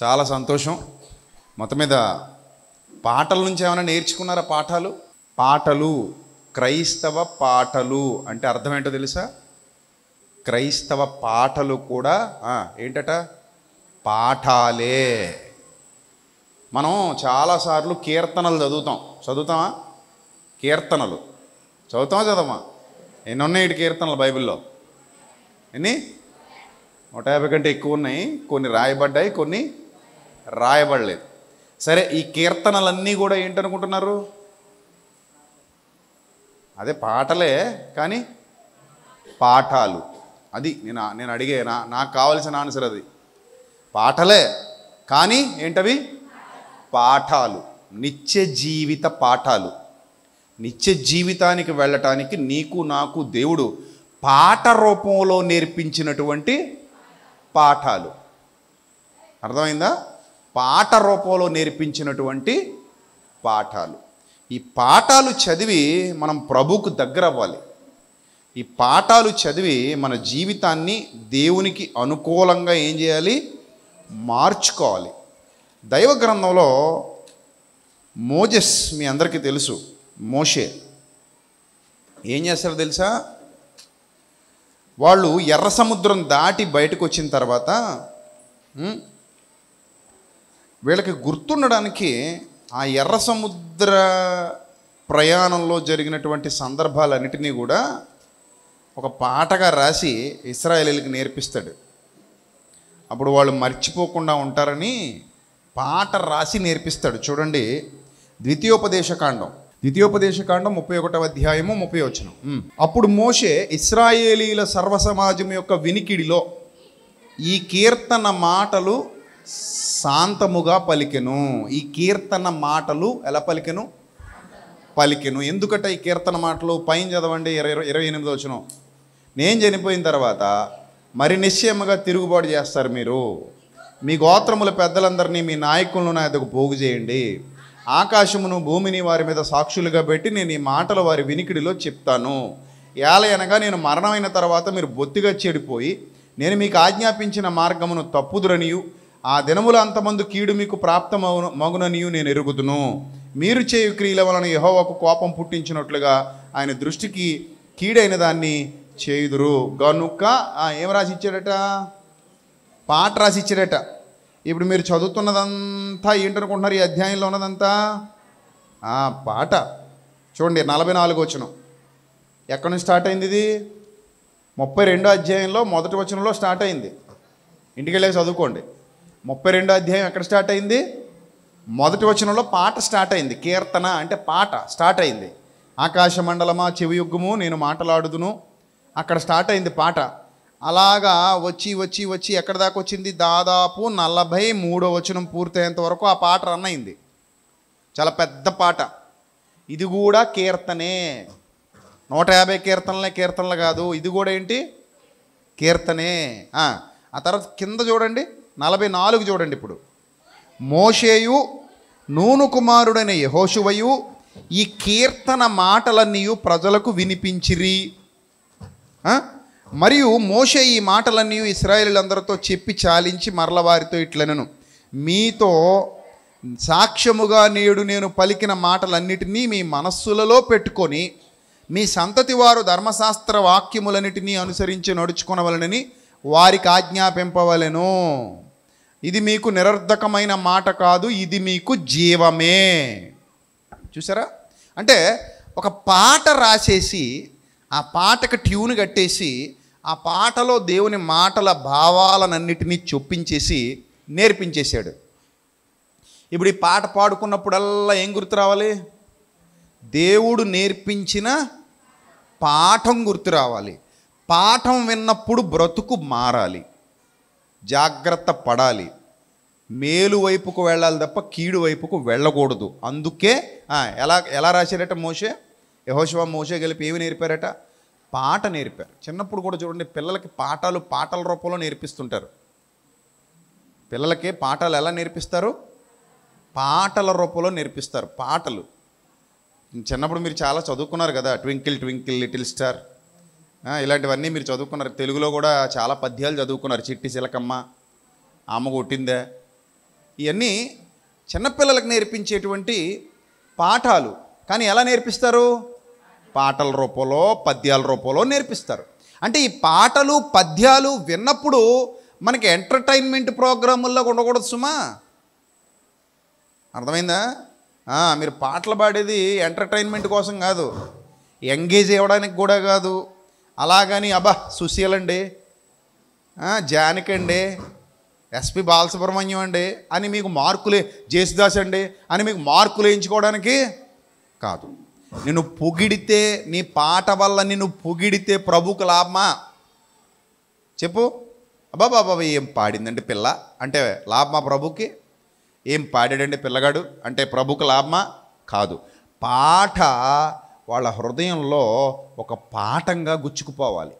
చాలా సంతోషం మొత్తం మీద పాటల నుంచి ఏమైనా నేర్చుకున్నారా పాఠాలు పాటలు క్రైస్తవ పాటలు అంటే అర్థం ఏంటో తెలుసా క్రైస్తవ పాటలు కూడా ఏంటట పాఠాలే మనం చాలాసార్లు కీర్తనలు చదువుతాం చదువుతామా కీర్తనలు చదువుతామా చదవమా ఎన్ని ఉన్నాయి ఇటు కీర్తనలు బైబిల్లో ఎన్ని నూట యాభై కంటే ఎక్కువ ఉన్నాయి కొన్ని రాయబడ్డాయి కొన్ని రాయబడలేదు సరే ఈ కీర్తనలన్నీ కూడా ఏంటనుకుంటున్నారు అదే పాటలే కానీ పాఠాలు అది నేను నేను అడిగే నా నాకు కావలసిన ఆన్సర్ అది పాటలే కానీ ఏంటవి పాఠాలు నిత్య జీవిత పాఠాలు నిత్య జీవితానికి వెళ్ళటానికి నీకు నాకు దేవుడు పాట రూపంలో నేర్పించినటువంటి పాఠాలు అర్థమైందా పాట రూపంలో నేర్పించినటువంటి పాఠాలు ఈ పాఠాలు చదివి మనం ప్రభుకు దగ్గర అవ్వాలి ఈ పాఠాలు చదివి మన జీవితాన్ని దేవునికి అనుకూలంగా ఏం చేయాలి మార్చుకోవాలి దైవ గ్రంథంలో మోజెస్ మీ అందరికీ తెలుసు మోషే ఏం చేస్తారో తెలుసా వాళ్ళు ఎర్ర సముద్రం దాటి బయటకు వచ్చిన తర్వాత వీళ్ళకి గుర్తుండడానికి ఆ ఎర్ర సముద్ర ప్రయాణంలో జరిగినటువంటి సందర్భాలన్నిటినీ కూడా ఒక పాటగా రాసి ఇస్రాయలీలకి నేర్పిస్తాడు అప్పుడు వాళ్ళు మర్చిపోకుండా ఉంటారని పాట రాసి నేర్పిస్తాడు చూడండి ద్వితీయోపదేశకాండం ద్వితీయోపదేశకాండం ముప్పై ఒకటవ అధ్యాయము ముప్పై వచ్చిన అప్పుడు మోషే ఇస్రాయేలీల సర్వసమాజం యొక్క వినికిడిలో ఈ కీర్తన మాటలు శాంతముగా పలికెను ఈ కీర్తన మాటలు ఎలా పలికెను పలికెను ఎందుకంటే ఈ కీర్తన మాటలు పైన చదవండి ఇరవై ఇరవై ఎనిమిది వచ్చిన నేను చనిపోయిన తర్వాత మరి నిశ్చయముగా తిరుగుబాటు చేస్తారు మీరు మీ గోత్రముల పెద్దలందరినీ మీ నాయకులను నా ఎదుగు పోగు చేయండి ఆకాశమును భూమిని వారి మీద సాక్షులుగా పెట్టి నేను ఈ మాటలు వారి వినికిడిలో చెప్తాను ఏలయనగా నేను మరణమైన తర్వాత మీరు బొత్తిగా చెడిపోయి నేను మీకు ఆజ్ఞాపించిన మార్గమును తప్పుదురనియు ఆ దినములు అంతమందు కీడు మీకు ప్రాప్తమవును మగుననియు నేను ఎరుగుతును మీరు చేయు క్రియల వలన యహోవకు కోపం పుట్టించినట్లుగా ఆయన దృష్టికి కీడైన దాన్ని చేయుదురు గనుక్క ఏం రాసి ఇచ్చాడట పాట రాసి ఇచ్చాడట ఇప్పుడు మీరు చదువుతున్నదంతా ఏంటనుకుంటున్నారు ఈ అధ్యాయంలో ఉన్నదంతా ఆ పాట చూడండి నలభై నాలుగు వచ్చిన ఎక్కడి నుంచి స్టార్ట్ అయింది ఇది ముప్పై రెండో అధ్యాయంలో మొదటి వచనంలో స్టార్ట్ అయింది ఇంటికి వెళ్ళేసి చదువుకోండి ముప్పై రెండో అధ్యాయం ఎక్కడ స్టార్ట్ అయింది మొదటి వచనంలో పాట స్టార్ట్ అయింది కీర్తన అంటే పాట స్టార్ట్ అయింది ఆకాశ మండలమా చెవియుగ్గుము నేను మాటలాడుదును అక్కడ స్టార్ట్ అయింది పాట అలాగా వచ్చి వచ్చి వచ్చి ఎక్కడ దాకా వచ్చింది దాదాపు నలభై మూడో వచనం పూర్తయ్యేంత వరకు ఆ పాట రన్ అయింది చాలా పెద్ద పాట ఇది కూడా కీర్తనే నూట యాభై కీర్తనలే కీర్తనలు కాదు ఇది కూడా ఏంటి కీర్తనే ఆ తర్వాత కింద చూడండి నలభై నాలుగు చూడండి ఇప్పుడు మోషేయు నూను కుమారుడైన యహోశువయు ఈ కీర్తన మాటలన్నీ ప్రజలకు వినిపించిరి మరియు మోషే ఈ మాటలన్నీ ఇస్రాయేలీలందరితో చెప్పి చాలించి మరల వారితో ఇట్లనను మీతో సాక్ష్యముగా నేడు నేను పలికిన మాటలన్నిటినీ మీ మనస్సులలో పెట్టుకొని మీ సంతతి వారు ధర్మశాస్త్ర వాక్యములన్నిటినీ అనుసరించి నడుచుకునవలనని వారికి ఆజ్ఞాపింపవలను ఇది మీకు నిరర్ధకమైన మాట కాదు ఇది మీకు జీవమే చూసారా అంటే ఒక పాట రాసేసి ఆ పాటకు ట్యూన్ కట్టేసి ఆ పాటలో దేవుని మాటల భావాలనన్నిటినీ చొప్పించేసి నేర్పించేశాడు ఇప్పుడు ఈ పాట పాడుకున్నప్పుడల్లా ఏం గుర్తు రావాలి దేవుడు నేర్పించిన పాఠం గుర్తు రావాలి పాఠం విన్నప్పుడు బ్రతుకు మారాలి జాగ్రత్త పడాలి మేలు వైపుకు వెళ్ళాలి తప్ప కీడు వైపుకు వెళ్ళకూడదు అందుకే ఎలా ఎలా రాశారట మోషే యహోశివ మోషే కలిపి ఏమి నేర్పారట పాట నేర్పారు చిన్నప్పుడు కూడా చూడండి పిల్లలకి పాఠాలు పాటల రూపంలో నేర్పిస్తుంటారు పిల్లలకి పాఠాలు ఎలా నేర్పిస్తారు పాటల రూపంలో నేర్పిస్తారు పాటలు చిన్నప్పుడు మీరు చాలా చదువుకున్నారు కదా ట్వింకిల్ ట్వింకిల్ లిటిల్ స్టార్ ఇలాంటివన్నీ మీరు చదువుకున్నారు తెలుగులో కూడా చాలా పద్యాలు చదువుకున్నారు చిట్టి చిలకమ్మ అమ్మ కొట్టిందే ఇవన్నీ చిన్నపిల్లలకు నేర్పించేటువంటి పాఠాలు కానీ ఎలా నేర్పిస్తారు పాటల రూపంలో పద్యాల రూపంలో నేర్పిస్తారు అంటే ఈ పాటలు పద్యాలు విన్నప్పుడు మనకి ఎంటర్టైన్మెంట్ ప్రోగ్రాముల్లో ఉండకూడదు సుమా అర్థమైందా మీరు పాటలు పాడేది ఎంటర్టైన్మెంట్ కోసం కాదు ఎంగేజ్ అవ్వడానికి కూడా కాదు అలాగని అబ్బా సుశీలండి జానకండి ఎస్పి బాలసుబ్రహ్మణ్యం అండి అని మీకు మార్కులే జేసుదాస్ అండి అని మీకు మార్కులు వేయించుకోవడానికి కాదు నిన్ను పొగిడితే నీ పాట వల్ల నిన్ను పొగిడితే ప్రభుకు లాభమా చెప్పు అబ్బాబాబా ఏం పాడిందండి పిల్ల అంటే లాభమా ప్రభుకి ఏం పాడాడండి పిల్లగాడు అంటే ప్రభుకు లాభమా కాదు పాట వాళ్ళ హృదయంలో ఒక పాఠంగా గుచ్చుకుపోవాలి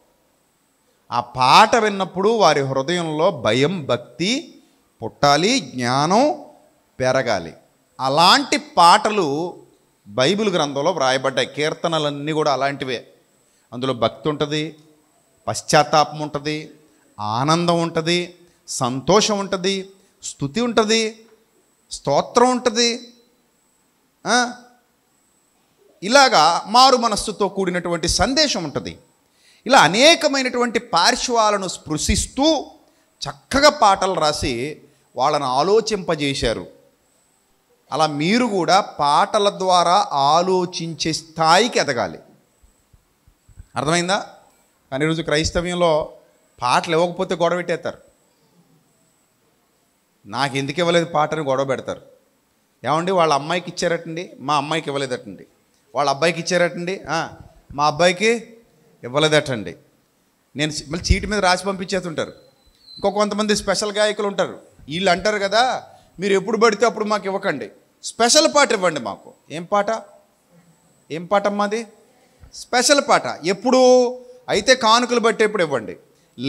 ఆ పాట విన్నప్పుడు వారి హృదయంలో భయం భక్తి పుట్టాలి జ్ఞానం పెరగాలి అలాంటి పాటలు బైబిల్ గ్రంథంలో వ్రాయబడ్డాయి కీర్తనలన్నీ కూడా అలాంటివే అందులో భక్తి ఉంటుంది పశ్చాత్తాపం ఉంటుంది ఆనందం ఉంటుంది సంతోషం ఉంటుంది స్థుతి ఉంటుంది స్తోత్రం ఉంటుంది ఇలాగా మారు మనస్సుతో కూడినటువంటి సందేశం ఉంటుంది ఇలా అనేకమైనటువంటి పార్శ్వాలను స్పృశిస్తూ చక్కగా పాటలు రాసి వాళ్ళను ఆలోచింపజేశారు అలా మీరు కూడా పాటల ద్వారా ఆలోచించే స్థాయికి ఎదగాలి అర్థమైందా కానీ ఈరోజు క్రైస్తవ్యంలో పాటలు ఇవ్వకపోతే గొడవ పెట్టేస్తారు నాకు ఎందుకు ఇవ్వలేదు పాటని గొడవ పెడతారు ఏమండి వాళ్ళ అమ్మాయికి ఇచ్చారటండి మా అమ్మాయికి ఇవ్వలేదటండి వాళ్ళ అబ్బాయికి ఇచ్చారటండి మా అబ్బాయికి ఇవ్వలేదటండి నేను మళ్ళీ చీటి మీద రాసి పంపించేస్తుంటారు ఇంకో కొంతమంది స్పెషల్ గాయకులు ఉంటారు వీళ్ళు అంటారు కదా మీరు ఎప్పుడు పడితే అప్పుడు మాకు ఇవ్వకండి స్పెషల్ పాట ఇవ్వండి మాకు ఏం పాట ఏం పాట అమ్మాది స్పెషల్ పాట ఎప్పుడు అయితే కానుకలు బట్టేప్పుడు ఇవ్వండి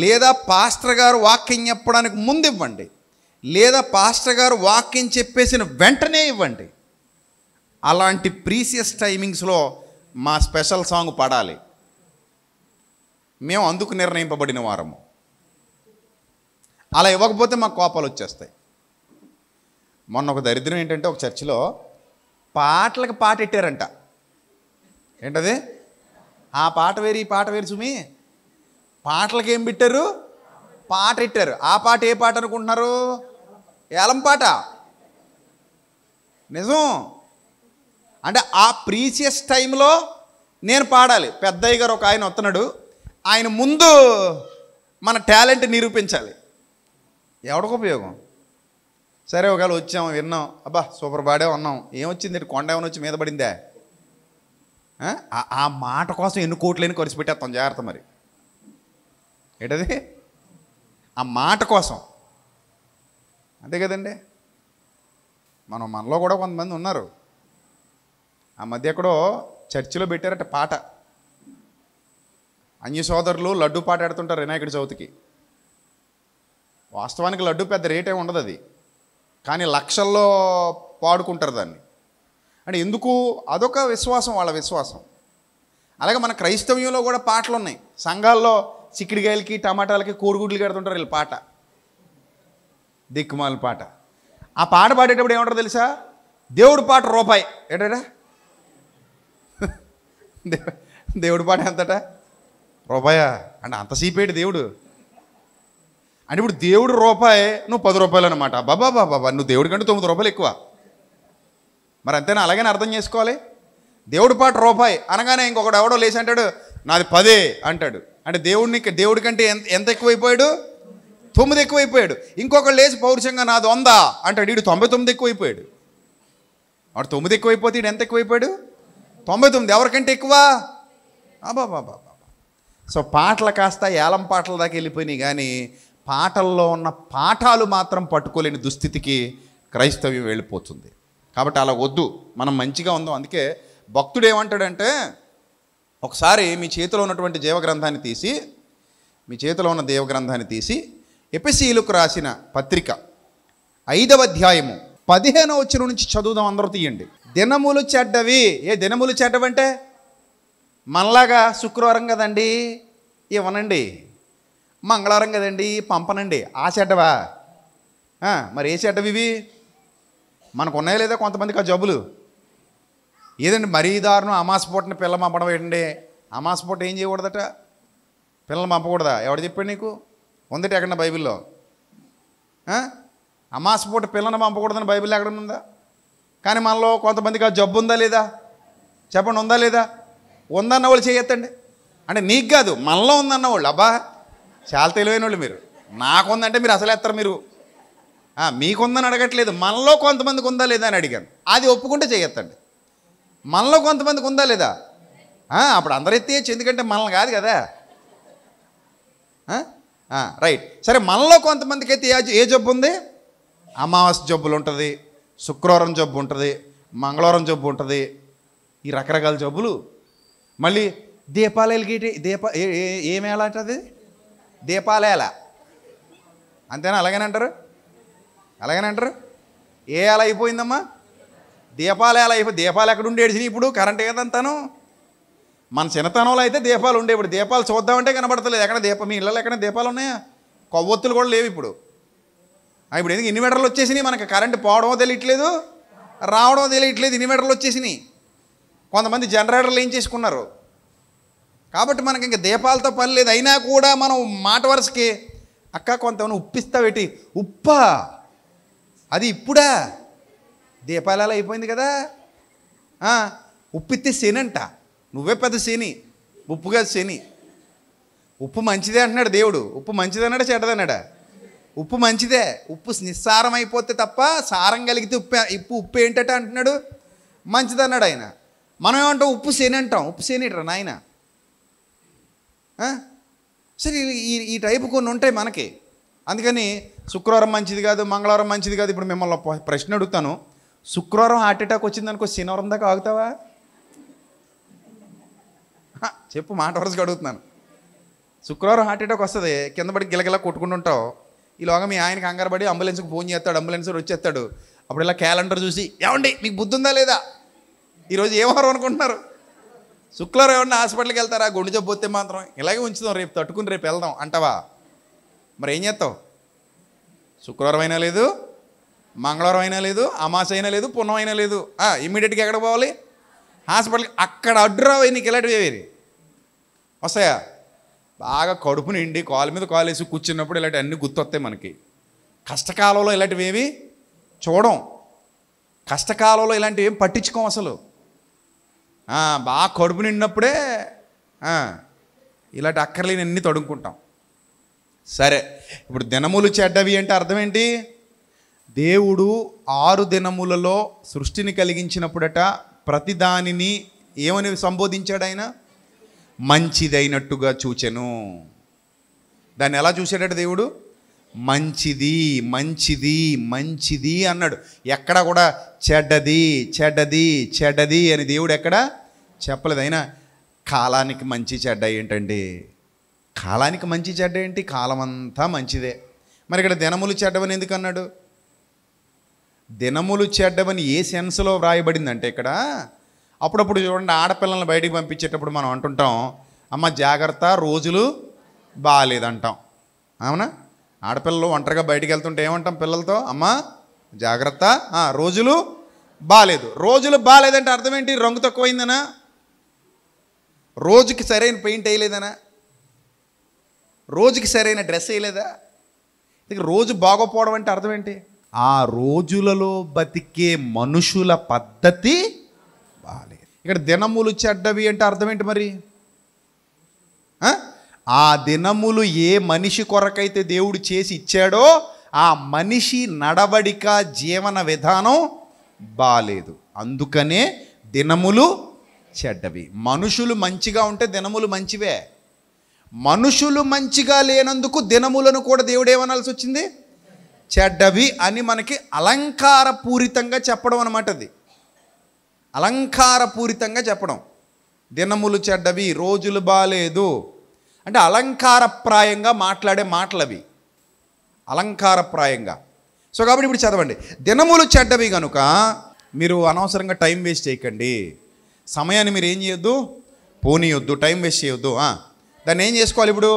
లేదా పాస్టర్ గారు వాక్యం చెప్పడానికి ముందు ఇవ్వండి లేదా పాస్టర్ గారు వాక్యం చెప్పేసిన వెంటనే ఇవ్వండి అలాంటి ప్రీసియస్ టైమింగ్స్లో మా స్పెషల్ సాంగ్ పాడాలి మేము అందుకు నిర్ణయింపబడిన వారము అలా ఇవ్వకపోతే మాకు కోపాలు వచ్చేస్తాయి మొన్న ఒక దరిద్రం ఏంటంటే ఒక చర్చిలో పాటలకు పాట ఎట్టారంట ఏంటది ఆ పాట వేరు ఈ పాట వేరు సుమి పాటలకు ఏం పెట్టారు పాట ఎట్టారు ఆ పాట ఏ పాట అనుకుంటున్నారు ఏలం పాట నిజం అంటే ఆ ప్రీసియస్ టైంలో నేను పాడాలి పెద్దయ్య గారు ఒక ఆయన వస్తున్నాడు ఆయన ముందు మన టాలెంట్ నిరూపించాలి ఎవడికి ఉపయోగం సరే ఒకవేళ వచ్చాం విన్నాం అబ్బా సూపర్ బాడే ఉన్నాం ఏమొచ్చింది కొండ ఏమైనా వచ్చి మీద పడిందే ఆ మాట కోసం ఎన్ని కోట్లని ఖర్చు పెట్టేస్తాం జాగ్రత్త మరి ఏంటది ఆ మాట కోసం అంతే కదండి మనం మనలో కూడా కొంతమంది ఉన్నారు ఆ మధ్య ఎక్కడో చర్చిలో పెట్టారట పాట అన్ని సోదరులు లడ్డు పాట ఆడుతుంటారు వినాయకుడి చవితికి వాస్తవానికి లడ్డు పెద్ద రేటే ఉండదు అది కానీ లక్షల్లో పాడుకుంటారు దాన్ని అంటే ఎందుకు అదొక విశ్వాసం వాళ్ళ విశ్వాసం అలాగే మన క్రైస్తవ్యంలో కూడా పాటలు ఉన్నాయి సంఘాల్లో చిక్కిడికాయలకి టమాటాలకి కూరగుడ్లు కడుతుంటారు వీళ్ళ పాట దిక్కుమాల పాట ఆ పాట పాడేటప్పుడు ఏమంటారు తెలుసా దేవుడు పాట రూపాయి ఏటాడా దేవుడు పాట ఎంతటా రూపాయ అంటే అంతసేపేటి దేవుడు అంటే ఇప్పుడు దేవుడు రూపాయి నువ్వు పది రూపాయలు అనమాట బాబా బాబా నువ్వు దేవుడి కంటే తొమ్మిది రూపాయలు ఎక్కువ మరి అంతేనా అలాగే అర్థం చేసుకోవాలి దేవుడి పాట రూపాయి అనగానే ఇంకొకడు ఎవడో లేచి అంటాడు నాది పదే అంటాడు అంటే దేవుడిని దేవుడి కంటే ఎంత ఎంత ఎక్కువైపోయాడు తొమ్మిది ఎక్కువైపోయాడు ఇంకొకడు లేచి పౌరుషంగా నాది వందా అంటాడు వీడు తొంభై తొమ్మిది ఎక్కువైపోయాడు వాడు తొమ్మిది ఎక్కువైపోతే వీడు ఎంత ఎక్కువైపోయాడు తొంభై తొమ్మిది ఎవరికంటే ఎక్కువ బాబా బాబా సో పాటలు కాస్త ఏలం పాటల దాకా వెళ్ళిపోయినాయి కానీ పాటల్లో ఉన్న పాఠాలు మాత్రం పట్టుకోలేని దుస్థితికి క్రైస్తవ్యం వెళ్ళిపోతుంది కాబట్టి అలా వద్దు మనం మంచిగా ఉందాం అందుకే భక్తుడు ఏమంటాడంటే ఒకసారి మీ చేతిలో ఉన్నటువంటి జీవగ్రంథాన్ని తీసి మీ చేతిలో ఉన్న దేవగ్రంథాన్ని తీసి ఎపిసీలకు రాసిన పత్రిక ఐదవ అధ్యాయము పదిహేనవ వచ్చిన నుంచి చదువుదాం అందరూ తీయండి దినములు చెడ్డవి ఏ దినములు చెడ్డవంటే మనలాగా శుక్రవారం కదండి ఇవ్వనండి మంగళవారం కదండి పంపనండి ఆ చెడ్డవా మరి ఏ చెడ్డవి ఇవి మనకు ఉన్నాయో లేదా కొంతమందికి ఆ జబ్బులు ఏదండి మరీ దారుణం పూటని పిల్ల పంపడం ఏంటండి పూట ఏం చేయకూడదట పిల్లలు పంపకూడదా ఎవడు చెప్పాడు నీకు ఉందట ఎక్కడ బైబిల్లో పూట పిల్లని పంపకూడదని బైబిల్ ఎక్కడ ఉందా కానీ మనలో కొంతమందికి ఆ జబ్బు ఉందా లేదా చెప్పండి ఉందా లేదా ఉందన్న వాళ్ళు చేయొద్దండి అంటే నీకు కాదు మనలో ఉందన్న వాళ్ళు అబ్బా చాలా తెలివైన వాళ్ళు మీరు నాకుందంటే మీరు అసలు ఎత్తరు మీరు మీకుందని అడగట్లేదు మనలో కొంతమందికి ఉందా లేదా అని అడిగాను అది ఒప్పుకుంటే చేయొత్తండి మనలో కొంతమందికి ఉందా లేదా అప్పుడు అందరూ ఎత్తేయచ్చు ఎందుకంటే మనల్ని కాదు కదా రైట్ సరే మనలో కొంతమందికి అయితే ఏ జబ్బు ఉంది అమావాస్య జబ్బులు ఉంటుంది శుక్రవారం జబ్బు ఉంటుంది మంగళవారం జబ్బు ఉంటుంది ఈ రకరకాల జబ్బులు మళ్ళీ దీపాలయాలకి వెలిగేటి దీప ఏమేళ అంటే దీపాలయాల అంతేనా అలాగనే అంటారు అలాగనే అంటారు ఏ అలా అయిపోయిందమ్మా దీపాలు ఎలా అయిపోయి దీపాలు ఎక్కడ ఉండేడిసినాయి ఇప్పుడు కరెంట్ ఏదంతాను మన చిన్నతనంలో అయితే దీపాలు ఉండే ఇప్పుడు దీపాలు చూద్దామంటే కనబడతలేదు ఎక్కడ దీపం మీ ఇళ్ళలో ఎక్కడ దీపాలు ఉన్నాయా కొవ్వొత్తులు కూడా లేవు ఇప్పుడు ఇప్పుడు ఎందుకు ఇన్వర్టర్లు వచ్చేసినాయి మనకి కరెంట్ పోవడమో తెలియట్లేదు రావడమో తెలియట్లేదు ఇన్వర్టర్లు వచ్చేసినాయి కొంతమంది జనరేటర్లు ఏం చేసుకున్నారు కాబట్టి మనకి ఇంకా దీపాలతో పని లేదు అయినా కూడా మనం మాట వరసకి అక్క కొంతమంది ఉప్పిస్తా పెట్టి ఉప్పా అది ఇప్పుడా దీపాలలో అయిపోయింది కదా ఉప్పిస్తే శనంట నువ్వే పెద్ద శని ఉప్పు కాదు శని ఉప్పు మంచిదే అంటున్నాడు దేవుడు ఉప్పు అన్నాడా చెడ్డదన్నాడా ఉప్పు మంచిదే ఉప్పు నిస్సారం అయిపోతే తప్ప సారం కలిగితే ఉప్పు ఉప్పు ఉప్పు ఏంటట అంటున్నాడు మంచిదన్నాడు ఆయన మనం ఏమంటాం ఉప్పు సేని అంటాం ఉప్పు సేనిట్రా నాయన సరే ఈ ఈ టైపు కొన్ని ఉంటాయి మనకి అందుకని శుక్రవారం మంచిది కాదు మంగళవారం మంచిది కాదు ఇప్పుడు మిమ్మల్ని ప్రశ్న అడుగుతాను శుక్రవారం హార్ట్ అటాక్ వచ్చిందనుకో శనివారం దాకా ఆగుతావా చెప్పు మాట వరుసగా అడుగుతున్నాను శుక్రవారం హార్ట్ అటాక్ వస్తుంది కింద పడి గిలగిలా కొట్టుకుంటుంటావు ఈలోగా మీ ఆయనకి అంగారబడి అంబులెన్స్కి ఫోన్ చేస్తాడు అంబులెన్స్ వచ్చేస్తాడు అప్పుడు ఇలా క్యాలెండర్ చూసి ఏమండి మీకు బుద్ధి ఉందా లేదా ఈరోజు ఏమారు అనుకుంటున్నారు శుక్రవారం ఏమన్నా హాస్పిటల్కి వెళ్తారా గుండె జబ్బు వస్తే మాత్రం ఇలాగే ఉంచుదాం రేపు తట్టుకుని రేపు వెళ్దాం అంటావా మరి ఏం చేస్తావు శుక్రవారం అయినా లేదు మంగళవారం అయినా లేదు అమాస అయినా లేదు పున్నం అయినా లేదు ఇమ్మీడియట్గా ఎక్కడ పోవాలి హాస్పిటల్కి అక్కడ అడ్డురావు నీకు ఇలాంటివి వేరే వస్తాయా బాగా కడుపు నిండి కాలు మీద కాలు వేసి కూర్చున్నప్పుడు ఇలాంటి అన్నీ గుర్తొస్తాయి మనకి కష్టకాలంలో ఇలాంటివి ఏవి చూడం కష్టకాలంలో ఇలాంటివి ఏం పట్టించుకోం అసలు బాగా కడుపు నిండినప్పుడే ఇలాంటి అక్కర్లేని అన్నీ తడుముకుంటాం సరే ఇప్పుడు దినములు చెడ్డవి అంటే అర్థం ఏంటి దేవుడు ఆరు దినములలో సృష్టిని కలిగించినప్పుడట ప్రతి దానిని ఏమని సంబోధించాడు ఆయన మంచిదైనట్టుగా చూచెను దాన్ని ఎలా చూశాడట దేవుడు మంచిది మంచిది మంచిది అన్నాడు ఎక్కడ కూడా చెడ్డది చెడ్డది చెడ్డది అని దేవుడు ఎక్కడ చెప్పలేదు అయినా కాలానికి మంచి చెడ్డ ఏంటండి కాలానికి మంచి చెడ్డ ఏంటి కాలం అంతా మంచిదే మరి ఇక్కడ దినములు చెడ్డవని ఎందుకు అన్నాడు దినములు చెడ్డవని ఏ సెన్స్లో వ్రాయబడిందంటే ఇక్కడ అప్పుడప్పుడు చూడండి ఆడపిల్లల్ని బయటికి పంపించేటప్పుడు మనం అంటుంటాం అమ్మ జాగ్రత్త రోజులు బాగాలేదంటాం అవునా ఆడపిల్లలు ఒంటరిగా బయటికి వెళ్తుంటే ఏమంటాం పిల్లలతో అమ్మా జాగ్రత్త రోజులు బాగాలేదు రోజులు బాగాలేదంటే అర్థం ఏంటి రంగు తక్కువైందనా రోజుకి సరైన పెయింట్ వేయలేదనా రోజుకి సరైన డ్రెస్ వేయలేదా ఇక రోజు బాగోపోవడం అంటే అర్థం ఏంటి ఆ రోజులలో బతికే మనుషుల పద్ధతి బాగాలేదు ఇక్కడ దినములు చెడ్డవి అంటే అర్థం ఏంటి మరి ఆ దినములు ఏ మనిషి కొరకైతే దేవుడు చేసి ఇచ్చాడో ఆ మనిషి నడవడిక జీవన విధానం బాలేదు అందుకనే దినములు చెడ్డవి మనుషులు మంచిగా ఉంటే దినములు మంచివే మనుషులు మంచిగా లేనందుకు దినములను కూడా దేవుడు ఏమనాల్సి వచ్చింది చెడ్డవి అని మనకి అలంకారపూరితంగా చెప్పడం అనమాట అది అలంకారపూరితంగా చెప్పడం దినములు చెడ్డవి రోజులు బాగాలేదు అంటే అలంకారప్రాయంగా మాట్లాడే మాటలవి అలంకారప్రాయంగా సో కాబట్టి ఇప్పుడు చదవండి దినములు చెడ్డవి కనుక మీరు అనవసరంగా టైం వేస్ట్ చేయకండి సమయాన్ని మీరు ఏం చేయొద్దు పోనీయొద్దు టైం వేస్ట్ చేయొద్దు దాన్ని ఏం చేసుకోవాలి ఇప్పుడు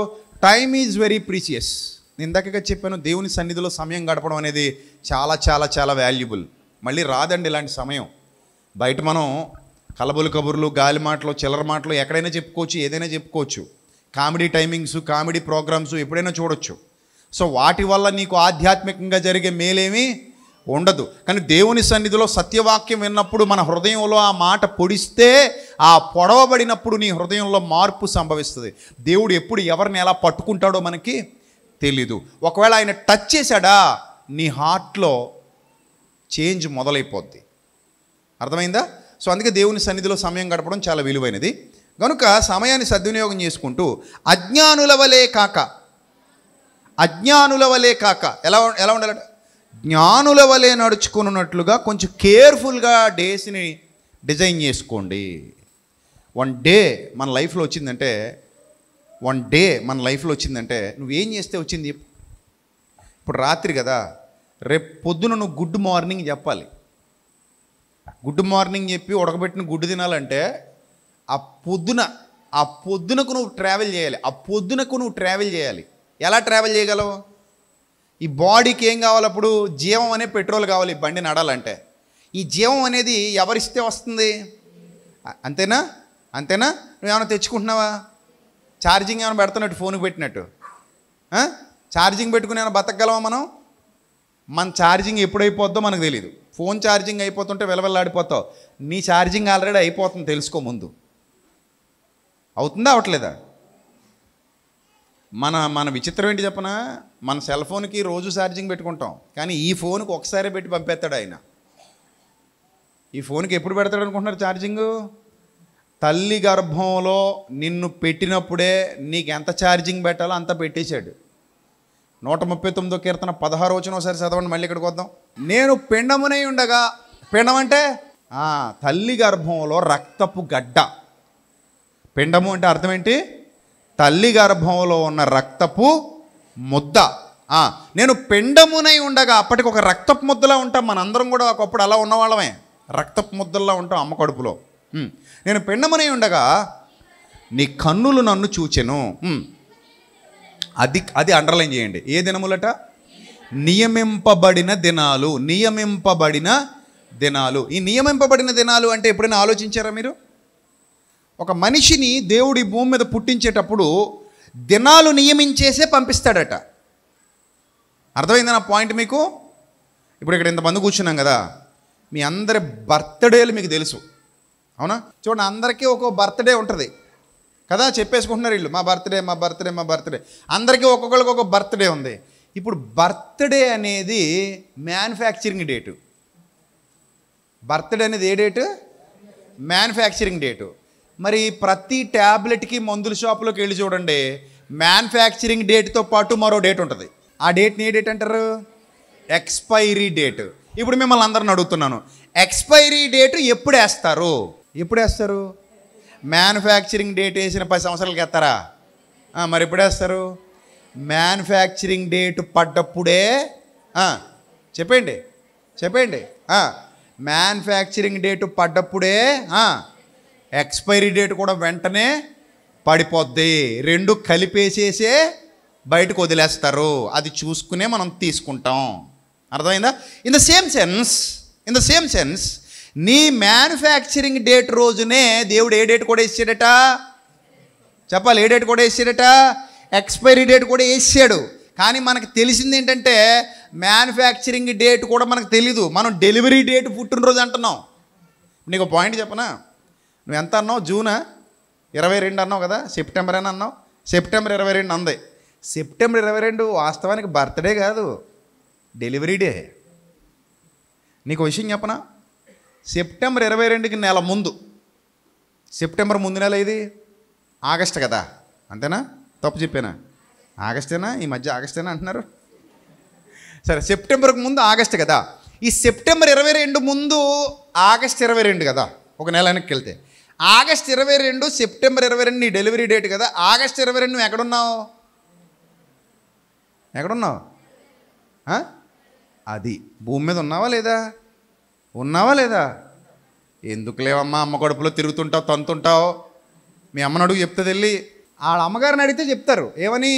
టైమ్ ఈజ్ వెరీ ప్రీషియస్ నేను ఇందాకగా చెప్పాను దేవుని సన్నిధిలో సమయం గడపడం అనేది చాలా చాలా చాలా వాల్యుబుల్ మళ్ళీ రాదండి ఇలాంటి సమయం బయట మనం కలబులు కబుర్లు గాలి మాటలు చిల్లర మాటలు ఎక్కడైనా చెప్పుకోవచ్చు ఏదైనా చెప్పుకోవచ్చు కామెడీ టైమింగ్స్ కామెడీ ప్రోగ్రామ్స్ ఎప్పుడైనా చూడొచ్చు సో వాటి వల్ల నీకు ఆధ్యాత్మికంగా జరిగే మేలేమీ ఉండదు కానీ దేవుని సన్నిధిలో సత్యవాక్యం విన్నప్పుడు మన హృదయంలో ఆ మాట పొడిస్తే ఆ పొడవబడినప్పుడు నీ హృదయంలో మార్పు సంభవిస్తుంది దేవుడు ఎప్పుడు ఎవరిని ఎలా పట్టుకుంటాడో మనకి తెలీదు ఒకవేళ ఆయన టచ్ చేశాడా నీ హార్ట్లో చేంజ్ మొదలైపోద్ది అర్థమైందా సో అందుకే దేవుని సన్నిధిలో సమయం గడపడం చాలా విలువైనది కనుక సమయాన్ని సద్వినియోగం చేసుకుంటూ అజ్ఞానుల వలే కాక అజ్ఞానుల వలే కాక ఎలా ఎలా ఉండాలంట జ్ఞానుల వలె నడుచుకున్నట్లుగా కొంచెం కేర్ఫుల్గా డేస్ని డిజైన్ చేసుకోండి వన్ డే మన లైఫ్లో వచ్చిందంటే వన్ డే మన లైఫ్లో వచ్చిందంటే నువ్వేం చేస్తే వచ్చింది ఇప్పుడు రాత్రి కదా రేపు పొద్దున నువ్వు గుడ్ మార్నింగ్ చెప్పాలి గుడ్ మార్నింగ్ చెప్పి ఉడకబెట్టిన గుడ్డు తినాలంటే ఆ పొద్దున ఆ పొద్దునకు నువ్వు ట్రావెల్ చేయాలి ఆ పొద్దునకు నువ్వు ట్రావెల్ చేయాలి ఎలా ట్రావెల్ చేయగలవు ఈ బాడీకి ఏం కావాలి అప్పుడు జీవం అనే పెట్రోల్ కావాలి బండి నడాలంటే ఈ జీవం అనేది ఎవరిస్తే వస్తుంది అంతేనా అంతేనా నువ్వు ఏమైనా తెచ్చుకుంటున్నావా ఛార్జింగ్ ఏమైనా పెడుతున్నట్టు ఫోన్కి పెట్టినట్టు ఛార్జింగ్ పెట్టుకుని ఏమైనా బతకగలవా మనం మన ఛార్జింగ్ ఎప్పుడైపోద్దో మనకు తెలియదు ఫోన్ ఛార్జింగ్ అయిపోతుంటే వెలవెల్లాడిపోతావు నీ ఛార్జింగ్ ఆల్రెడీ అయిపోతుంది తెలుసుకో ముందు అవుతుందా అవట్లేదా మన మన విచిత్రం ఏంటి చెప్పన మన సెల్ ఫోన్కి రోజు ఛార్జింగ్ పెట్టుకుంటాం కానీ ఈ ఫోన్కి ఒకసారి పెట్టి పంపేస్తాడు ఆయన ఈ ఫోన్కి ఎప్పుడు పెడతాడు అనుకుంటున్నారు ఛార్జింగ్ తల్లి గర్భంలో నిన్ను పెట్టినప్పుడే నీకు ఎంత ఛార్జింగ్ పెట్టాలో అంత పెట్టేశాడు నూట ముప్పై తొమ్మిదో కీర్తన పదహారు వచ్చిన ఒకసారి చదవండి మళ్ళీ ఇక్కడికి వద్దాం నేను పిండమునై ఉండగా పిండం అంటే తల్లి గర్భంలో రక్తపు గడ్డ పిండము అంటే అర్థం ఏంటి తల్లి గర్భంలో ఉన్న రక్తపు ముద్ద నేను పిండమునై ఉండగా అప్పటికి ఒక రక్తపు ముద్దలా ఉంటాం మనందరం కూడా ఒకప్పుడు అలా ఉన్నవాళ్ళమే రక్తపు ముద్దల్లా ఉంటాం అమ్మ కడుపులో నేను పిండమునై ఉండగా నీ కన్నులు నన్ను చూచెను అది అది అండర్లైన్ చేయండి ఏ దినములట నియమింపబడిన దినాలు నియమింపబడిన దినాలు ఈ నియమింపబడిన దినాలు అంటే ఎప్పుడైనా ఆలోచించారా మీరు ఒక మనిషిని దేవుడి భూమి మీద పుట్టించేటప్పుడు దినాలు నియమించేసే పంపిస్తాడట అర్థమైంది నా పాయింట్ మీకు ఇప్పుడు ఇక్కడ ఇంతమంది కూర్చున్నాం కదా మీ అందరి బర్త్డేలు మీకు తెలుసు అవునా చూడండి అందరికీ ఒక్కో బర్త్డే ఉంటుంది కదా చెప్పేసుకుంటున్నారు వీళ్ళు మా బర్త్డే మా బర్త్డే మా బర్త్డే అందరికీ ఒక్కొక్కరికి ఒక బర్త్డే ఉంది ఇప్పుడు బర్త్డే అనేది మ్యానుఫ్యాక్చరింగ్ డేటు బర్త్డే అనేది ఏ డేటు మ్యానుఫ్యాక్చరింగ్ డేటు మరి ప్రతి ట్యాబ్లెట్కి మందుల షాప్లోకి వెళ్ళి చూడండి మ్యానుఫ్యాక్చరింగ్ డేట్తో పాటు మరో డేట్ ఉంటుంది ఆ డేట్ని ఏ డేట్ అంటారు ఎక్స్పైరీ డేట్ ఇప్పుడు మిమ్మల్ని అందరిని అడుగుతున్నాను ఎక్స్పైరీ డేట్ ఎప్పుడు వేస్తారు ఎప్పుడు వేస్తారు మ్యానుఫ్యాక్చరింగ్ డేట్ వేసిన పది సంవత్సరాలకి వేస్తారా మరి ఎప్పుడు వేస్తారు మ్యానుఫ్యాక్చరింగ్ డేట్ పడ్డప్పుడే చెప్పండి చెప్పండి మ్యానుఫ్యాక్చరింగ్ డేట్ పడ్డప్పుడే ఎక్స్పైరీ డేట్ కూడా వెంటనే పడిపోద్ది రెండు కలిపేసేసే బయటకు వదిలేస్తారు అది చూసుకునే మనం తీసుకుంటాం అర్థమైందా in the same sense in the same sense నీ మ్యానుఫ్యాక్చరింగ్ డేట్ రోజునే దేవుడు ఏ డేట్ కూడా వేసాడట చెప్పాలి ఏ డేట్ కూడా వేసాడట ఎక్స్పైరీ డేట్ కూడా వేసాడు కానీ మనకు తెలిసింది ఏంటంటే మ్యానుఫ్యాక్చరింగ్ డేట్ కూడా మనకు తెలీదు మనం డెలివరీ డేట్ పుట్టినరోజు అంటున్నాం నీకు పాయింట్ చెప్పనా నువ్వు ఎంత అన్నావు జూనా ఇరవై రెండు అన్నావు కదా సెప్టెంబర్ అని అన్నావు సెప్టెంబర్ ఇరవై రెండు అంది సెప్టెంబర్ ఇరవై రెండు వాస్తవానికి బర్త్డే కాదు డెలివరీ డే నీకు విషయం చెప్పనా సెప్టెంబర్ ఇరవై రెండుకి నెల ముందు సెప్టెంబర్ ముందు నెల ఇది ఆగస్ట్ కదా అంతేనా తప్పు చెప్పానా ఆగస్టేనా ఈ మధ్య ఆగస్టేనా అంటున్నారు సరే సెప్టెంబర్కి ముందు ఆగస్ట్ కదా ఈ సెప్టెంబర్ ఇరవై రెండు ముందు ఆగస్ట్ ఇరవై రెండు కదా ఒక నెల వెనక్కి వెళ్తే ఆగస్ట్ ఇరవై రెండు సెప్టెంబర్ ఇరవై రెండు నీ డెలివరీ డేట్ కదా ఆగస్ట్ ఇరవై రెండు నువ్వు ఎక్కడున్నావు ఎక్కడున్నావు అది భూమి మీద ఉన్నావా లేదా ఉన్నావా లేదా ఎందుకు లేవమ్మా అమ్మ కడుపులో తిరుగుతుంటావు తంతుంటావు మీ అమ్మను అడుగు చెప్తుంది వెళ్ళి వాళ్ళ అమ్మగారిని అడిగితే చెప్తారు ఏమని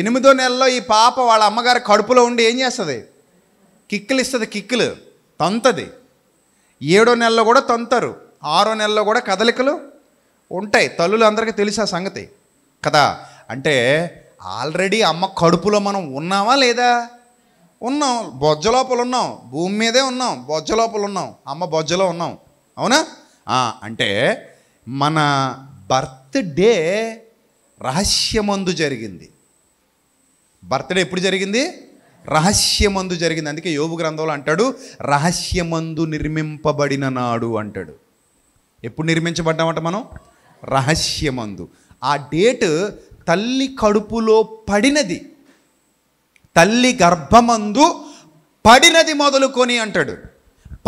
ఎనిమిదో నెలలో ఈ పాప వాళ్ళ అమ్మగారి కడుపులో ఉండి ఏం చేస్తుంది కిక్కులు ఇస్తుంది కిక్కులు తంతది ఏడో నెలలో కూడా తంతారు ఆరో నెలలో కూడా కదలికలు ఉంటాయి తల్లులు అందరికీ తెలుసు ఆ సంగతి కదా అంటే ఆల్రెడీ అమ్మ కడుపులో మనం ఉన్నామా లేదా ఉన్నాం బొజ్జ లోపల ఉన్నాం భూమి మీదే ఉన్నాం బొజ్జ లోపల ఉన్నాం అమ్మ బొజ్జలో ఉన్నాం అవునా అంటే మన బర్త్డే రహస్యమందు జరిగింది బర్త్డే ఎప్పుడు జరిగింది రహస్యమందు జరిగింది అందుకే యోగు గ్రంథంలో అంటాడు రహస్యమందు నిర్మింపబడిన నాడు అంటాడు ఎప్పుడు నిర్మించబడ్డామంట మనం రహస్యమందు ఆ డేట్ తల్లి కడుపులో పడినది తల్లి గర్భమందు పడినది మొదలుకొని అంటాడు